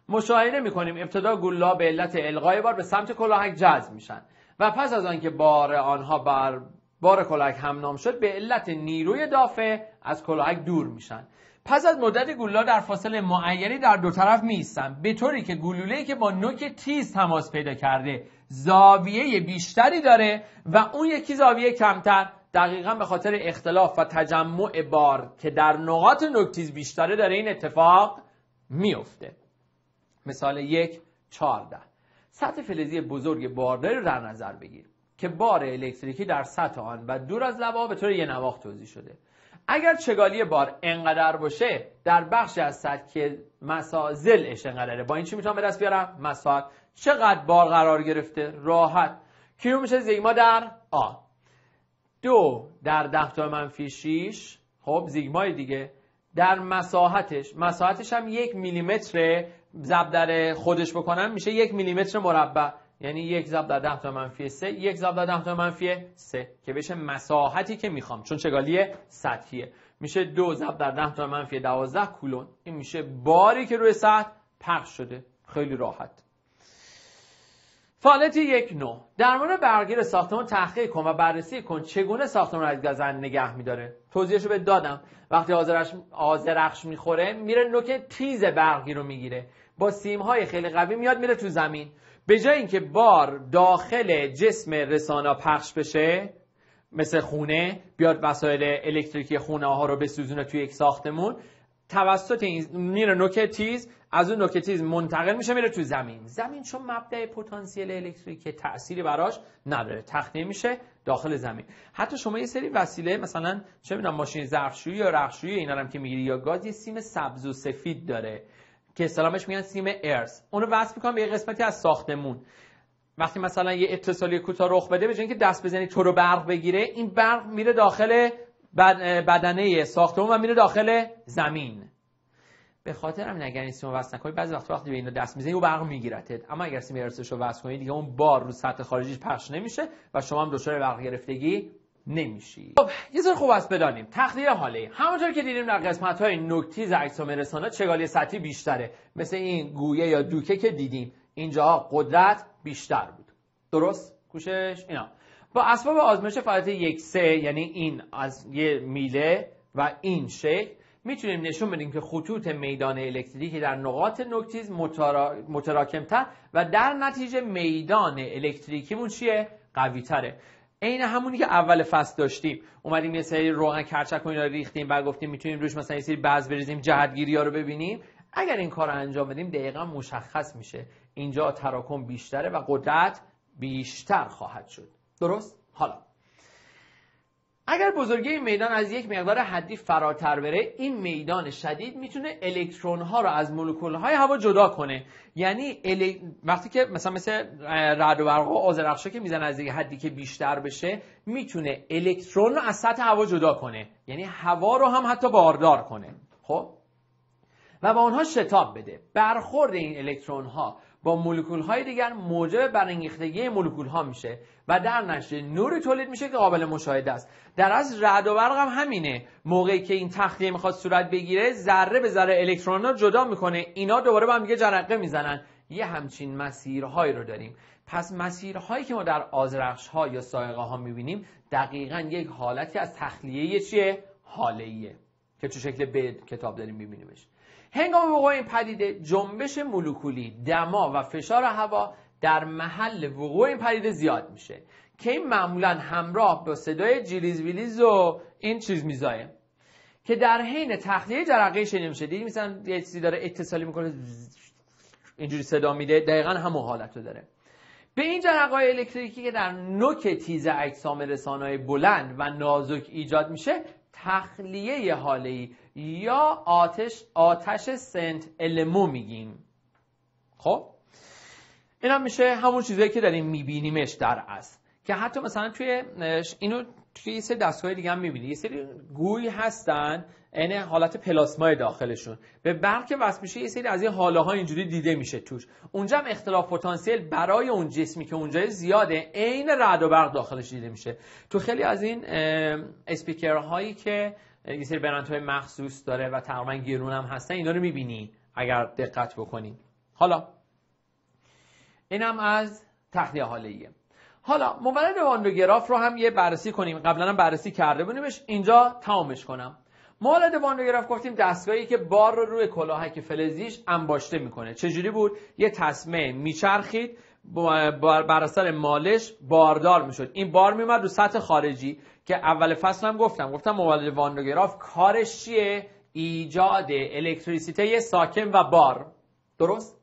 مشاهده میکنیم ابتدا گلولا به علت القای بار به سمت کلاهک جذب میشن و پس از آنکه بار آنها بر بار کلاهک نام شد به علت نیروی دافع از کلاهک دور میشن پس از مدت گلولا در فاصله معینی در دو طرف میستن به طوری که گلوله‌ای که با نوک تیز تماس پیدا کرده زاویه بیشتری داره و اون یکی زاویه کمتر دقیقا به خاطر اختلاف و تجمع بار که در نقاط نکتیز بیشتره داره این اتفاق میفته مثال یک چارده سطح فلزی بزرگ بارداری رو در نظر بگیر که بار الکتریکی در سطح آن و دور از لبا به طور یه نواخت توضیح شده اگر چگالی بار انقدر باشه در بخش از سطح که مسازلش انقدره با این چی میتونم به دست بیارم مساحت چقدر بار قرار گرفته راحت میشه زیما در آ دو در ده تا منفی 6 خب زیگمای دیگه در مساحتش مساحتش هم یک میلیمتر زب در خودش بکنم میشه یک میلیمتر مربع یعنی یک زب در ده تا منفی سه یک زب در ده تا منفی سه که بشه مساحتی که میخوام چون چگالیه سطحیه میشه دو زب در ده تا منفی دوازده کولون این میشه باری که روی سطح پخش شده خیلی راحت فالتی یک نو در مورد برگیر ساختمان تحقیق کن و بررسی کن چگونه ساختمان از گزن نگه میداره توضیحشو به دادم وقتی آزرخش میخوره میره نوک تیز برگی رو میگیره با های خیلی قوی میاد میره تو زمین به جای اینکه بار داخل جسم رسانا پخش بشه مثل خونه بیاد وسایل الکتریکی خونه ها رو بسوزونه توی یک ساختمون توسط این میره نوک تیز از اون نوک تیز منتقل میشه میره تو زمین زمین چون مبدع پتانسیل که تأثیری براش نداره تخلیه میشه داخل زمین حتی شما یه سری وسیله مثلا چه میدونم ماشین ظرفشویی یا رخشویی اینا هم که میگیری یا گاز یه سیم سبز و سفید داره که سلامش میگن سیم ارز اونو وصل میکنم به یه قسمتی از ساختمون وقتی مثلا یه اتصالی کوتاه رخ بده به که دست بزنی تو رو برق بگیره این برق میره داخل بدنه ساختمون و میره داخل زمین به خاطر همین اگر این سیم وصل نکنی بعضی وقت وقتی به اینو دست میزنی او برق میگیرتت اما اگر سیم ارسش رو وصل کنی دیگه اون بار رو سطح خارجیش پخش نمیشه و شما هم دچار برق گرفتگی نمیشی خب یه ذره خوب است بدانیم تقدیر حاله همونطور که دیدیم در قسمت های نکتی رسانه چگالی سطحی بیشتره مثل این گویه یا دوکه که دیدیم اینجا قدرت بیشتر بود درست کوشش اینا با اسباب آزمایش فعالیت یک سه یعنی این از یه میله و این شکل میتونیم نشون بدیم که خطوط میدان الکتریکی در نقاط نکتیز متراکمتر و در نتیجه میدان الکتریکیمون چیه؟ قوی تره عین همونی که اول فصل داشتیم اومدیم یه سری روغن کرچک و ریختیم و گفتیم میتونیم روش مثلا یه سری بز بریزیم جهتگیری ها رو ببینیم اگر این کار رو انجام بدیم دقیقا مشخص میشه اینجا تراکم بیشتره و قدرت بیشتر خواهد شد درست حالا اگر بزرگی میدان از یک مقدار حدی فراتر بره این میدان شدید میتونه الکترون ها رو از مولکول های هوا جدا کنه یعنی وقتی که مثلا مثل رد و برق و که میزنه از یک حدی که بیشتر بشه میتونه الکترون رو از سطح هوا جدا کنه یعنی هوا رو هم حتی باردار کنه خب و با اونها شتاب بده برخورد این الکترون ها با مولکول های دیگر موجب برانگیختگی مولکول ها میشه و در نشه نوری تولید میشه که قابل مشاهده است در از رد و برق هم همینه موقعی که این تخلیه میخواد صورت بگیره ذره به ذره الکترون ها جدا میکنه اینا دوباره با هم دیگه جرقه میزنن یه همچین مسیرهایی رو داریم پس مسیرهایی که ما در آزرخش ها یا سایقه ها میبینیم دقیقا یک حالتی از تخلیه چیه حالیه که تو شکل به کتاب داریم میبینیمش هنگام وقوع این پدیده جنبش مولکولی دما و فشار هوا در محل وقوع این پدیده زیاد میشه که این معمولا همراه با صدای جیلیز ویلیز و این چیز میزایه که در حین تخلیه جرقه شنیده میشه دیدی مثلا یه چیزی داره اتصالی میکنه اینجوری صدا میده دقیقا همون حالت رو داره به این جرقه های الکتریکی که در نوک تیز اجسام های بلند و نازک ایجاد میشه تخلیه حاله ای یا آتش آتش سنت المو میگیم خب این هم میشه همون چیزهایی که داریم میبینیمش در اصل که حتی مثلا توی اینو توی یه سری دستگاه دیگه هم میبینی یه سری گوی هستن این حالت پلاسما داخلشون به برق که وصل میشه یه سری از این حاله ها اینجوری دیده میشه توش اونجا هم اختلاف پتانسیل برای اون جسمی که اونجا زیاده عین رعد و برق داخلش دیده میشه تو خیلی از این اسپیکر هایی که یعنی یه سری برند های مخصوص داره و تقریبا گرون هم هستن اینا رو میبینی اگر دقت بکنی حالا اینم از تخلیه حالیه حالا مولد واندوگراف رو هم یه بررسی کنیم قبلا هم بررسی کرده بودیمش اینجا تمامش کنم مولد واندوگراف گفتیم دستگاهی که بار رو روی کلاهک فلزیش انباشته میکنه چجوری بود یه تسمه میچرخید بر اثر مالش باردار میشد این بار میومد رو سطح خارجی که اول فصل هم گفتم گفتم مولد واندوگراف کارش چیه ایجاد الکتریسیته ساکن و بار درست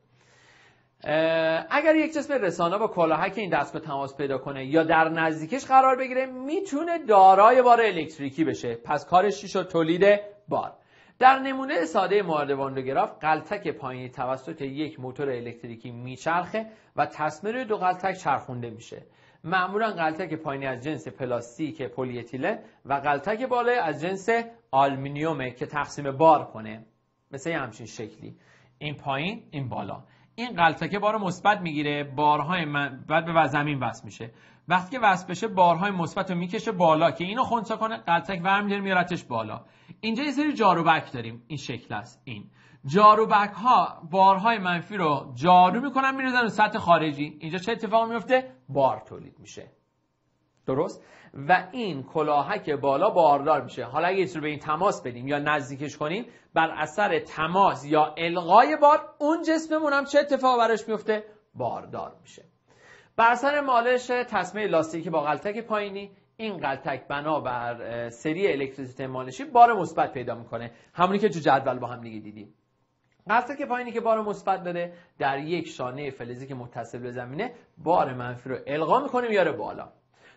اگر یک جسم رسانه با کلاهک این دستگاه تماس پیدا کنه یا در نزدیکش قرار بگیره میتونه دارای بار الکتریکی بشه پس کارش چی شد تولید بار در نمونه ساده مورد واندوگراف قلتک پایینی توسط یک موتور الکتریکی میچرخه و روی دو قلتک چرخونده میشه معمولا قلتک پایینی از جنس پلاستیک پلیتیله و قلتک بالای از جنس آلمینیومه که تقسیم بار کنه مثل یه همچین شکلی این پایین این بالا این قلتکه بار مثبت میگیره بارهای من بعد به زمین وصل میشه وقتی که وصل بشه بارهای مثبت رو میکشه بالا که اینو خنثی کنه قلتک ورمیداره میارتش بالا اینجا یه سری جاروبک داریم این شکل است این جاروبک ها بارهای منفی رو جارو میکنن میرزن سطح خارجی اینجا چه اتفاق میفته بار تولید میشه درست و این کلاهک بالا باردار میشه حالا اگه رو به این تماس بدیم یا نزدیکش کنیم بر اثر تماس یا القای بار اون جسممون هم چه اتفاق براش میفته باردار میشه بر اثر مالش تصمه لاستیکی با قلتک پایینی این بنا بر سری الکتریسیته مالشی بار مثبت پیدا میکنه همونی که تو جدول با هم دیگه دیدیم قلتک پایینی که بار مثبت داره در یک شانه فلزی که متصل به زمینه بار منفی رو القا میکنه میاره بالا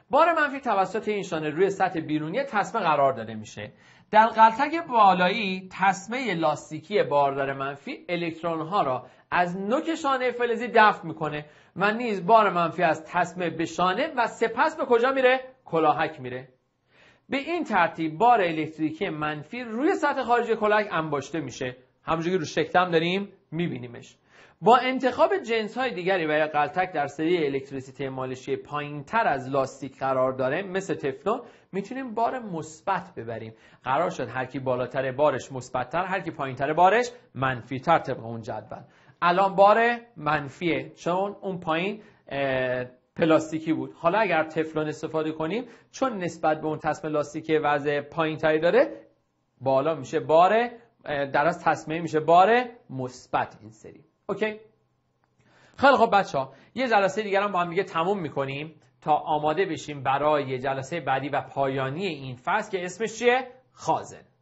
بار منفی توسط این شانه روی سطح بیرونی تسمه قرار داده میشه در قلتگ بالایی تسمه لاستیکی باردار منفی الکترون ها را از نوک شانه فلزی دفع میکنه و نیز بار منفی از تسمه به شانه و سپس به کجا میره کلاهک میره به این ترتیب بار الکتریکی منفی روی سطح خارجی کلاهک انباشته میشه همونجوری رو شکتم داریم میبینیمش با انتخاب جنس های دیگری برای قلتک در سری الکتریسیته مالشی پایین تر از لاستیک قرار داره مثل تفلون میتونیم بار مثبت ببریم قرار شد هر کی بالاتر بارش مثبتتر هر کی تر بارش منفی تر طبق اون جدول الان بار منفیه چون اون پایین پلاستیکی بود حالا اگر تفلون استفاده کنیم چون نسبت به اون تصمه لاستیک وضع پایینتری داره بالا میشه بار در از میشه بار مثبت این سری اوکی خیلی خب بچه ها یه جلسه دیگر هم با هم دیگه تموم میکنیم تا آماده بشیم برای جلسه بعدی و پایانی این فصل که اسمش چیه؟ خازن